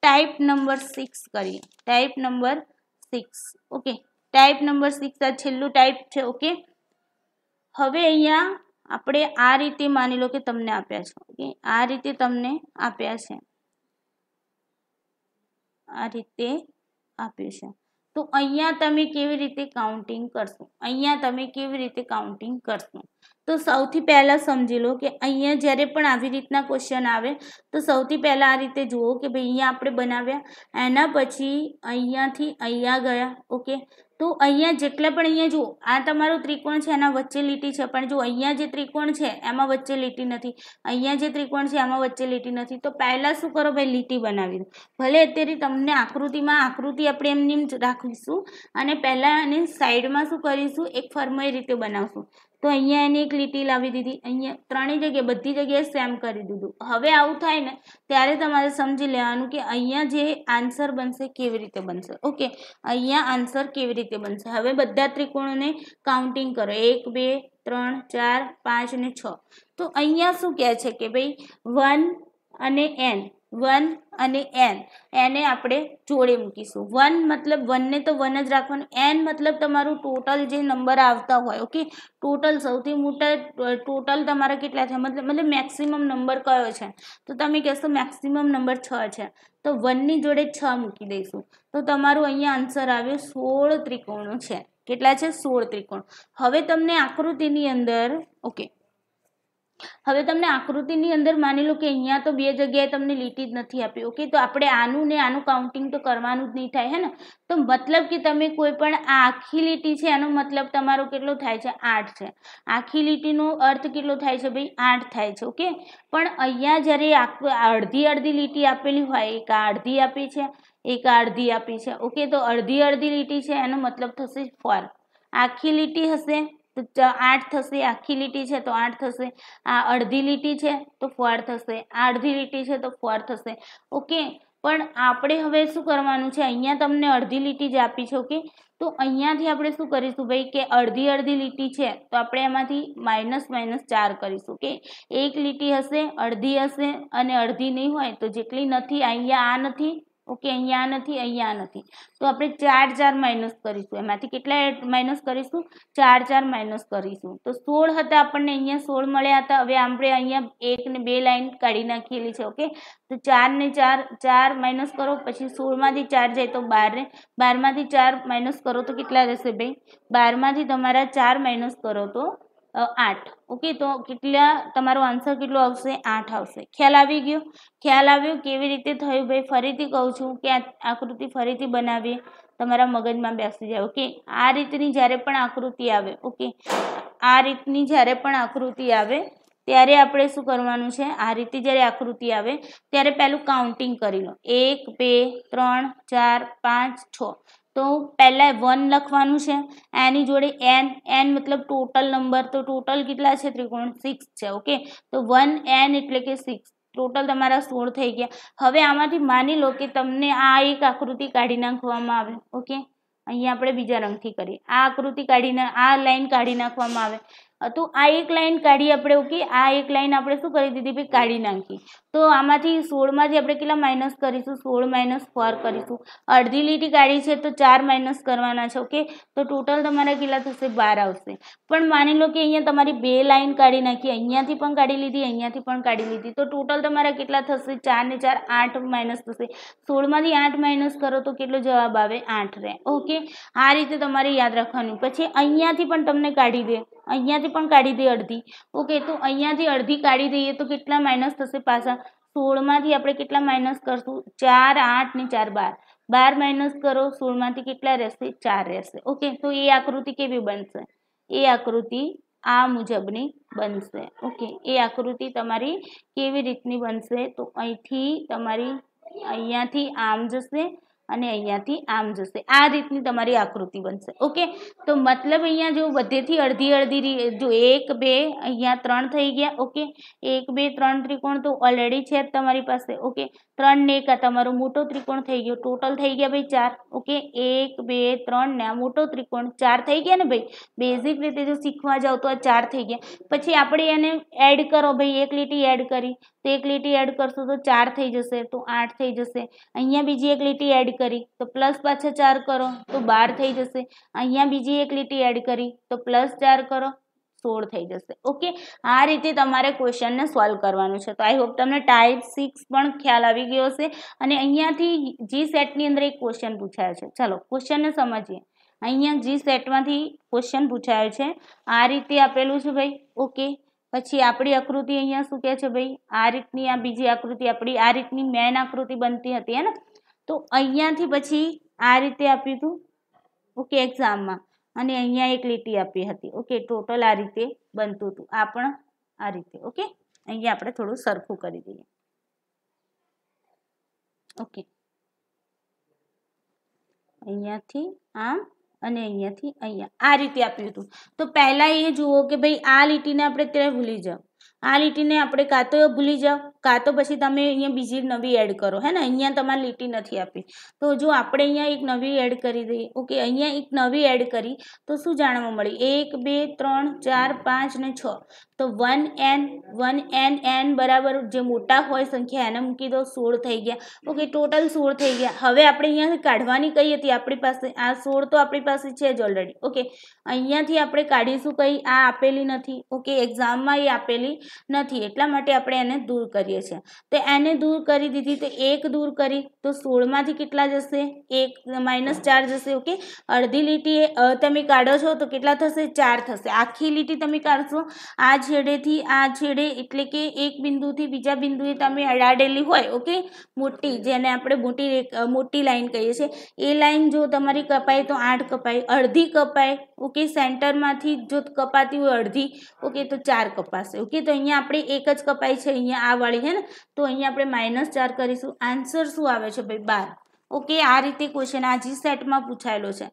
ટાઈપ નંબર 6 કરીએ type number 6 okay type number 6 આ છેલ્લો ટાઈપ છે ઓકે હવે અહીંયા આપણે આ રીતે માની લો કે તમને આપ્યા છે ઓકે આ રીતે તમને આપ્યા છે આ રીતે આપ્યું છે તો અહીંયા તમે કેવી રીતે કાઉન્ટિંગ કરશો અહીંયા તમે કેવી રીતે કાઉન્ટિંગ કરશો તો સૌથી પહેલાં સમજી લો કે અહીંયા જ્યારે પણ આવી રીતના ક્વેશ્ચન આવે તો સૌથી પહેલાં આ રીતે જુઓ કે ભાઈ અહીંયા આપણે બનાવ્યા એના પછી અહીંયાથી અહીંયા ગયા ઓકે તો અહીંયા જેટલા પણ અહીંયા જુઓ આ તમારું ત્રિકોણ છે એના વચ્ચે લીટી છે પણ જો અહીંયા જે ત્રિકોણ છે એમાં વચ્ચે લીટી નથી અહીંયા જે ત્રિકોણ છે એમાં વચ્ચે લીટી નથી તો પહેલા શું કરો ભાઈ લીટી બનાવી દો ભલે અત્યારે તમને આકૃતિમાં આકૃતિ આપણે એમની રાખીશું અને પહેલા અને સાઈડમાં શું કરીશું એક ફરમય રીતે બનાવશું તો અહીંયા એની એક લીટી લાવી દીધી અહીંયા ત્રણેય જગ્યાએ બધી જગ્યાએ સેમ કરી દીધું હવે આવું થાય ને ત્યારે તમારે સમજી લેવાનું કે અહીંયા જે આન્સર બનશે કેવી રીતે બનશે ઓકે અહીંયા આન્સર કેવી રીતે બનશે હવે બધા ત્રિકોણોને કાઉન્ટિંગ કરો એક બે ત્રણ ચાર પાંચ અને છ તો અહીંયા શું કહે છે કે ભાઈ વન અને એન 1 અને n n આપણે જોડે મૂકીશું 1 મતલબ 1 ને તો 1 જ રાખવાનું n મતલબ તમારો ટોટલ જે નંબર આવતા હોય ઓકે ટોટલ સૌથી મોટો ટોટલ તમારો કેટલા છે મતલબ મેક્સિમમ નંબર કયો છે તો તમે કહો મેક્સિમમ નંબર 6 છે તો 1 ની જોડે 6 મૂકી દઈશું તો તમારો અહીંયા આન્સર આવે 16 ત્રિકોણ છે કેટલા છે 16 ત્રિકોણ હવે તમને આકૃતિ ની અંદર ઓકે હવે તમને આકૃતિની અંદર માની લો કે અહીંયા તો બે જગ્યાએ તમે લીટી જ નથી આપી ઓકે તો આપણે આનું ને આનું કાઉન્ટિંગ તો કરવાનું જ નથી હે ને તો મતલબ કે તમે કોઈ પણ આ આખી લીટી છે એનો મતલબ તમારો કેટલો થાય છે 8 છે આખી લીટીનો અર્થ કેટલો થાય છે ભાઈ 8 થાય છે ઓકે પણ અહીંયા જરે આ અડધી અડધી લીટી આપેલી હોય એક આડધી આપી છે એક આડધી આપી છે ઓકે તો અડધી અડધી લીટી છે એનો મતલબ થશે ફોર્મ આખી લીટી હશે તો 8 થાશે આખી લીટી છે તો 8 થાશે આ અડધી લીટી છે તો 4 થાશે અડધી લીટી છે તો 4 થાશે ઓકે પણ આપણે હવે શું કરવાનું છે અહીંયા તમને અડધી લીટી જ આપી છો કે તો અહીંયાથી આપણે શું કરીશું ભાઈ કે અડધી અડધી લીટી છે તો આપણે આમાંથી માઈનસ માઈનસ 4 કરીશું કે 1 લીટી હશે અડધી હશે અને અડધી ન હોય તો જેટલી નથી અહીંયા આ નથી ओके અહીંયા નથી અહીંયા નથી તો આપણે 4 4 માઈનસ કરીશું એમાંથી કેટલા માઈનસ કરીશું 4 4 માઈનસ કરીશું તો 16 હતા આપણે અહીંયા 16 મળ્યા હતા હવે આપણે અહીંયા એક ને બે લાઈન કાઢી નાખેલી છે ઓકે તો 4 ને 4 4 માઈનસ કરો પછી 16 માંથી 4 જાય તો 12 12 માંથી 4 માઈનસ કરો તો કેટલા રહેશે બે 12 માંથી તમારું 4 માઈનસ કરો તો આઠ ઓકે તો કેટલા તમારો આન્સર કેટલો આવશે આઠ આવશે ખ્યાલ આવી ગયો ખ્યાલ આવ્યો કેવી રીતે થયું ભાઈ ફરીથી કહું છું કે આકૃતિ ફરીથી બનાવીએ તમારા મગજમાં બેસી જાય ઓકે આ રીતની જ્યારે પણ આકૃતિ આવે ઓકે આ રીતની જ્યારે પણ આકૃતિ આવે ત્યારે આપણે શું કરવાનું છે આ રીતે જ્યારે આકૃતિ આવે ત્યારે પહેલું કાઉન્ટિંગ કરી લો એક બે ત્રણ ચાર પાંચ છ તો પહેલા 1 લખવાનું છે એની જોડે n n મતલબ ટોટલ નંબર તો ટોટલ કેટલા છે ત્રિકોણ 6 છે ઓકે તો 1 n એટલે કે 6 ટોટલ તમારો 16 થઈ ગયા હવે આમાંથી માની લો કે તમને આ એક આકૃતિ કાઢી નાખવામાં આવે ઓકે અહીં આપણે બીજા રંગથી કરીએ આ આકૃતિ કાઢી ના આ લાઈન કાઢી નાખવામાં આવે તો આ એક લાઈન કાઢી આપણે ઓકે આ એક લાઈન આપણે શું કરી દીધી પે કાઢી નાખી તો આમાંથી 16 માંથી આપણે કેટલા માઈનસ કરીશું 16 - 4 કરીશું અડધી લીટી કાઢી છે તો 4 માઈનસ કરવાનો છે ઓકે તો ટોટલ તમારે કેટલા થશે 12 આવશે પણ માની લો કે અહીંયા તમારી બે લાઈન કાઢી નાખી અહીંયાથી પણ કાઢી લીધી અહીંયાથી પણ કાઢી લીધી તો ટોટલ તમારે કેટલા થશે 4 ને 4 8 માઈનસ થશે 16 માંથી 8 માઈનસ કરો તો કેટલો જવાબ આવે 8 રહે ઓકે આ રીતે તમારે યાદ રાખવાનું પછી અહીંયાથી પણ તમે કાઢી દે અહીંયાથી પણ કાઢી દે અડધી ઓકે તો અહીંયાથી અડધી કાઢી દઈએ તો કેટલા માઈનસ થશે પાસા સોળમાંથી આપણે કેટલા માઇનસ કરશું ચાર આઠ ને ચાર બાર બાર માઇનસ કરો સોળમાંથી કેટલા રહેશે ચાર રહેશે ઓકે તો એ આકૃતિ કેવી બનશે એ આકૃતિ આ મુજબની બનશે ઓકે એ આકૃતિ તમારી કેવી રીતની બનશે તો અહીંથી તમારી અહીંયાથી આમ જશે અને અહીંયાથી આમ જ હશે આ રીતની તમારી આકૃતિ બનશે ઓકે તો મતલબ અહીંયા જો વધેથી અડધી અડધી જે 1 2 અહીંયા 3 થઈ ગયા ઓકે 1 2 3 ત્રિકોણ તો ઓલરેડી છે તમારી પાસે ઓકે 3 ને 1 આ તમારો મોટો ત્રિકોણ થઈ ગયો ટોટલ થઈ ગયા ભાઈ 4 ઓકે 1 2 3 ને મોટો ત્રિકોણ 4 થઈ ગયા ને ભાઈ બેઝિક રીતે જો શીખવા જાવ તો 4 થઈ ગયા પછી આપણે એને એડ કરો ભાઈ એક લીટી એડ કરી એક લીટી એડ કરશું તો 4 થઈ જશે તો 8 થઈ જશે અહીંયા બીજી એક લીટી એડ કરી તો +5 છે 4 કરો તો 12 થઈ જશે અહીંયા બીજી એક લીટી એડ કરી તો +4 કરો 16 થઈ જશે ઓકે આ રીતે તમારે ક્વેશ્ચન ને સોલ્વ કરવાનું છે તો આઈ હોપ તમને ટાઈપ 6 પણ ખ્યાલ આવી ગયો હશે અને અહીંયાથી જી સેટ ની અંદર એક ક્વેશ્ચન પૂછાય છે ચાલો ક્વેશ્ચન ને સમજીએ અહીંયા જી સેટ માંથી ક્વેશ્ચન પૂછાય છે આ રીતે આપેલું છે ભાઈ ઓકે પછી આપડી આકૃતિ અહીંયા શું કહે છે ભાઈ આ રીત ની આ બીજી આકૃતિ આપડી આ રીત ની મેના આકૃતિ બનતી હતી હે ને તો અહીંયાથી પછી આ રીતે આપ્યું હતું ઓકે એક્ઝામમાં અને અહીંયા એક લીટી આપી હતી ઓકે ટોટલ આ રીતે બનતું હતું આ પણ આ રીતે ઓકે અહીંયા આપણે થોડું સરખું કરી દઈએ ઓકે અહીંયાથી આમ અને અહીંયાથી અહીંયા આ રીતે આપ્યું હતું તો પહેલાં એ જુઓ કે ભાઈ આ લીટીને આપણે ત્યારે ભૂલી જાઓ આ લીટીને આપણે કાં તો ભૂલી જાઓ કાતો બસી તમે અહીંયા બીજી નવી એડ કરો હે ને અહીંયા તમાર લીટી નથી આપી તો જો આપણે અહીંયા એક નવી એડ કરી દી ઓકે અહીંયા એક નવી એડ કરી તો શું જાણવા મળી 1 2 3 4 5 ને 6 તો 1 n 1 n n બરાબર જે મોટો હોય સંખ્યા એને મૂકી દો 16 થઈ ગયા ઓકે ટોટલ 16 થઈ ગયા હવે આપણે અહીંયા કાઢવાની કહી હતી આપણી પાસે આ 16 તો આપણી પાસે છે જ ઓલરેડી ઓકે અહીંયા થી આપણે કાઢ્યું શું કઈ આ આપેલી નથી ઓકે एग्जाम માં એ આપેલી નથી એટલા માટે આપણે એને દૂર કરી છે તો એને દૂર કરી દીધી તો એક દૂર કરી તો 16 માંથી કેટલા જશે એક માઈનસ 4 જશે ઓકે અડધી લીટી તમે કાઢશો તો કેટલા થશે 4 થશે આખી લીટી તમે કરશો આ છેડે થી આ છેડે એટલે કે એક બિંદુ થી બીજા બિંદુ ને તમે અડાડેલી હોય ઓકે મોટી જેને આપણે મોટી લાઈન કહી છે એ લાઈન જો તમારી કપાઈ તો 8 કપાઈ અડધી કપાઈ ઓકે સેન્ટરમાંથી જો કપાતી હોય અડધી ઓકે તો 4 કપ આવશે ઓકે તો અહીંયા આપડે એક જ કપાઈ છે અહીંયા આ વાળી ત્યાં તો અહીં આપણે -4 કરીશું આન્સર શું આવે છે ભાઈ 12 ઓકે આ રીતે ક્વેશ્ચન આજી સેટમાં પૂછાયેલો છે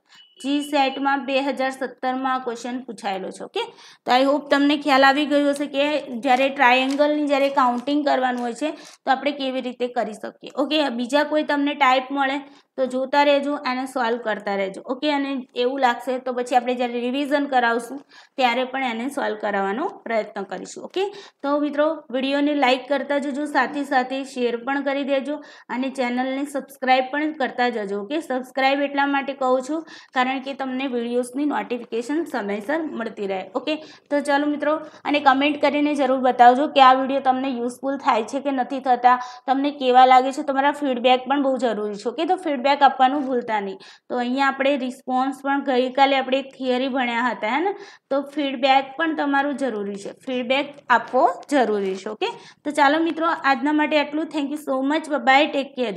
जी सेट માં 2017 માં ક્વેશ્ચન પૂછાયેલું છે ઓકે તો આઈ હોપ તમને ખ્યાલ આવી ગયો હશે કે જ્યારે ટ્રાયેંગલની જ્યારે કાઉન્ટિંગ કરવાનું હોય છે તો આપણે કેવી રીતે કરી શકીએ ઓકે બીજા કોઈ તમને ટાઈપ મળે તો જોતા રહેજો અને સોલ્વ કરતા રહેજો ઓકે અને એવું લાગશે તો પછી આપણે જ્યારે રિવિઝન કરાવશું ત્યારે પણ એને સોલ્વ કરાવવાનો પ્રયત્ન કરીશું ઓકે તો મિત્રો વિડિયોને લાઈક કરતા જોજો સાથે સાથે શેર પણ કરી દેજો અને ચેનલને સબ્સ્ક્રાઇબ પણ કરતા જજો ઓકે સબ્સ્ક્રાઇબ એટલા માટે કહું છું કારણ કે કે તમે વિડીયોસની નોટિફિકેશન સમેસર મળતી રહે ઓકે તો ચાલો મિત્રો અને કમેન્ટ કરીને જરૂર બતાવજો કે આ વિડીયો તમને યુઝફુલ થાય છે કે નથી થતા તમને કેવા લાગી છે તમારો ફીડબેક પણ બહુ જરૂરી છે ઓકે તો ફીડબેક આપવાનું ભૂલતા નહીં તો અહીંયા આપણે રિસ્પોન્સ પણ ગઈકાલે આપણે થિયરી ભણ્યા હતા હે ને તો ફીડબેક પણ તમારો જરૂરી છે ફીડબેક આપો જરૂરી છે ઓકે તો ચાલો મિત્રો આજના માટે આટલું thank you so much bye take care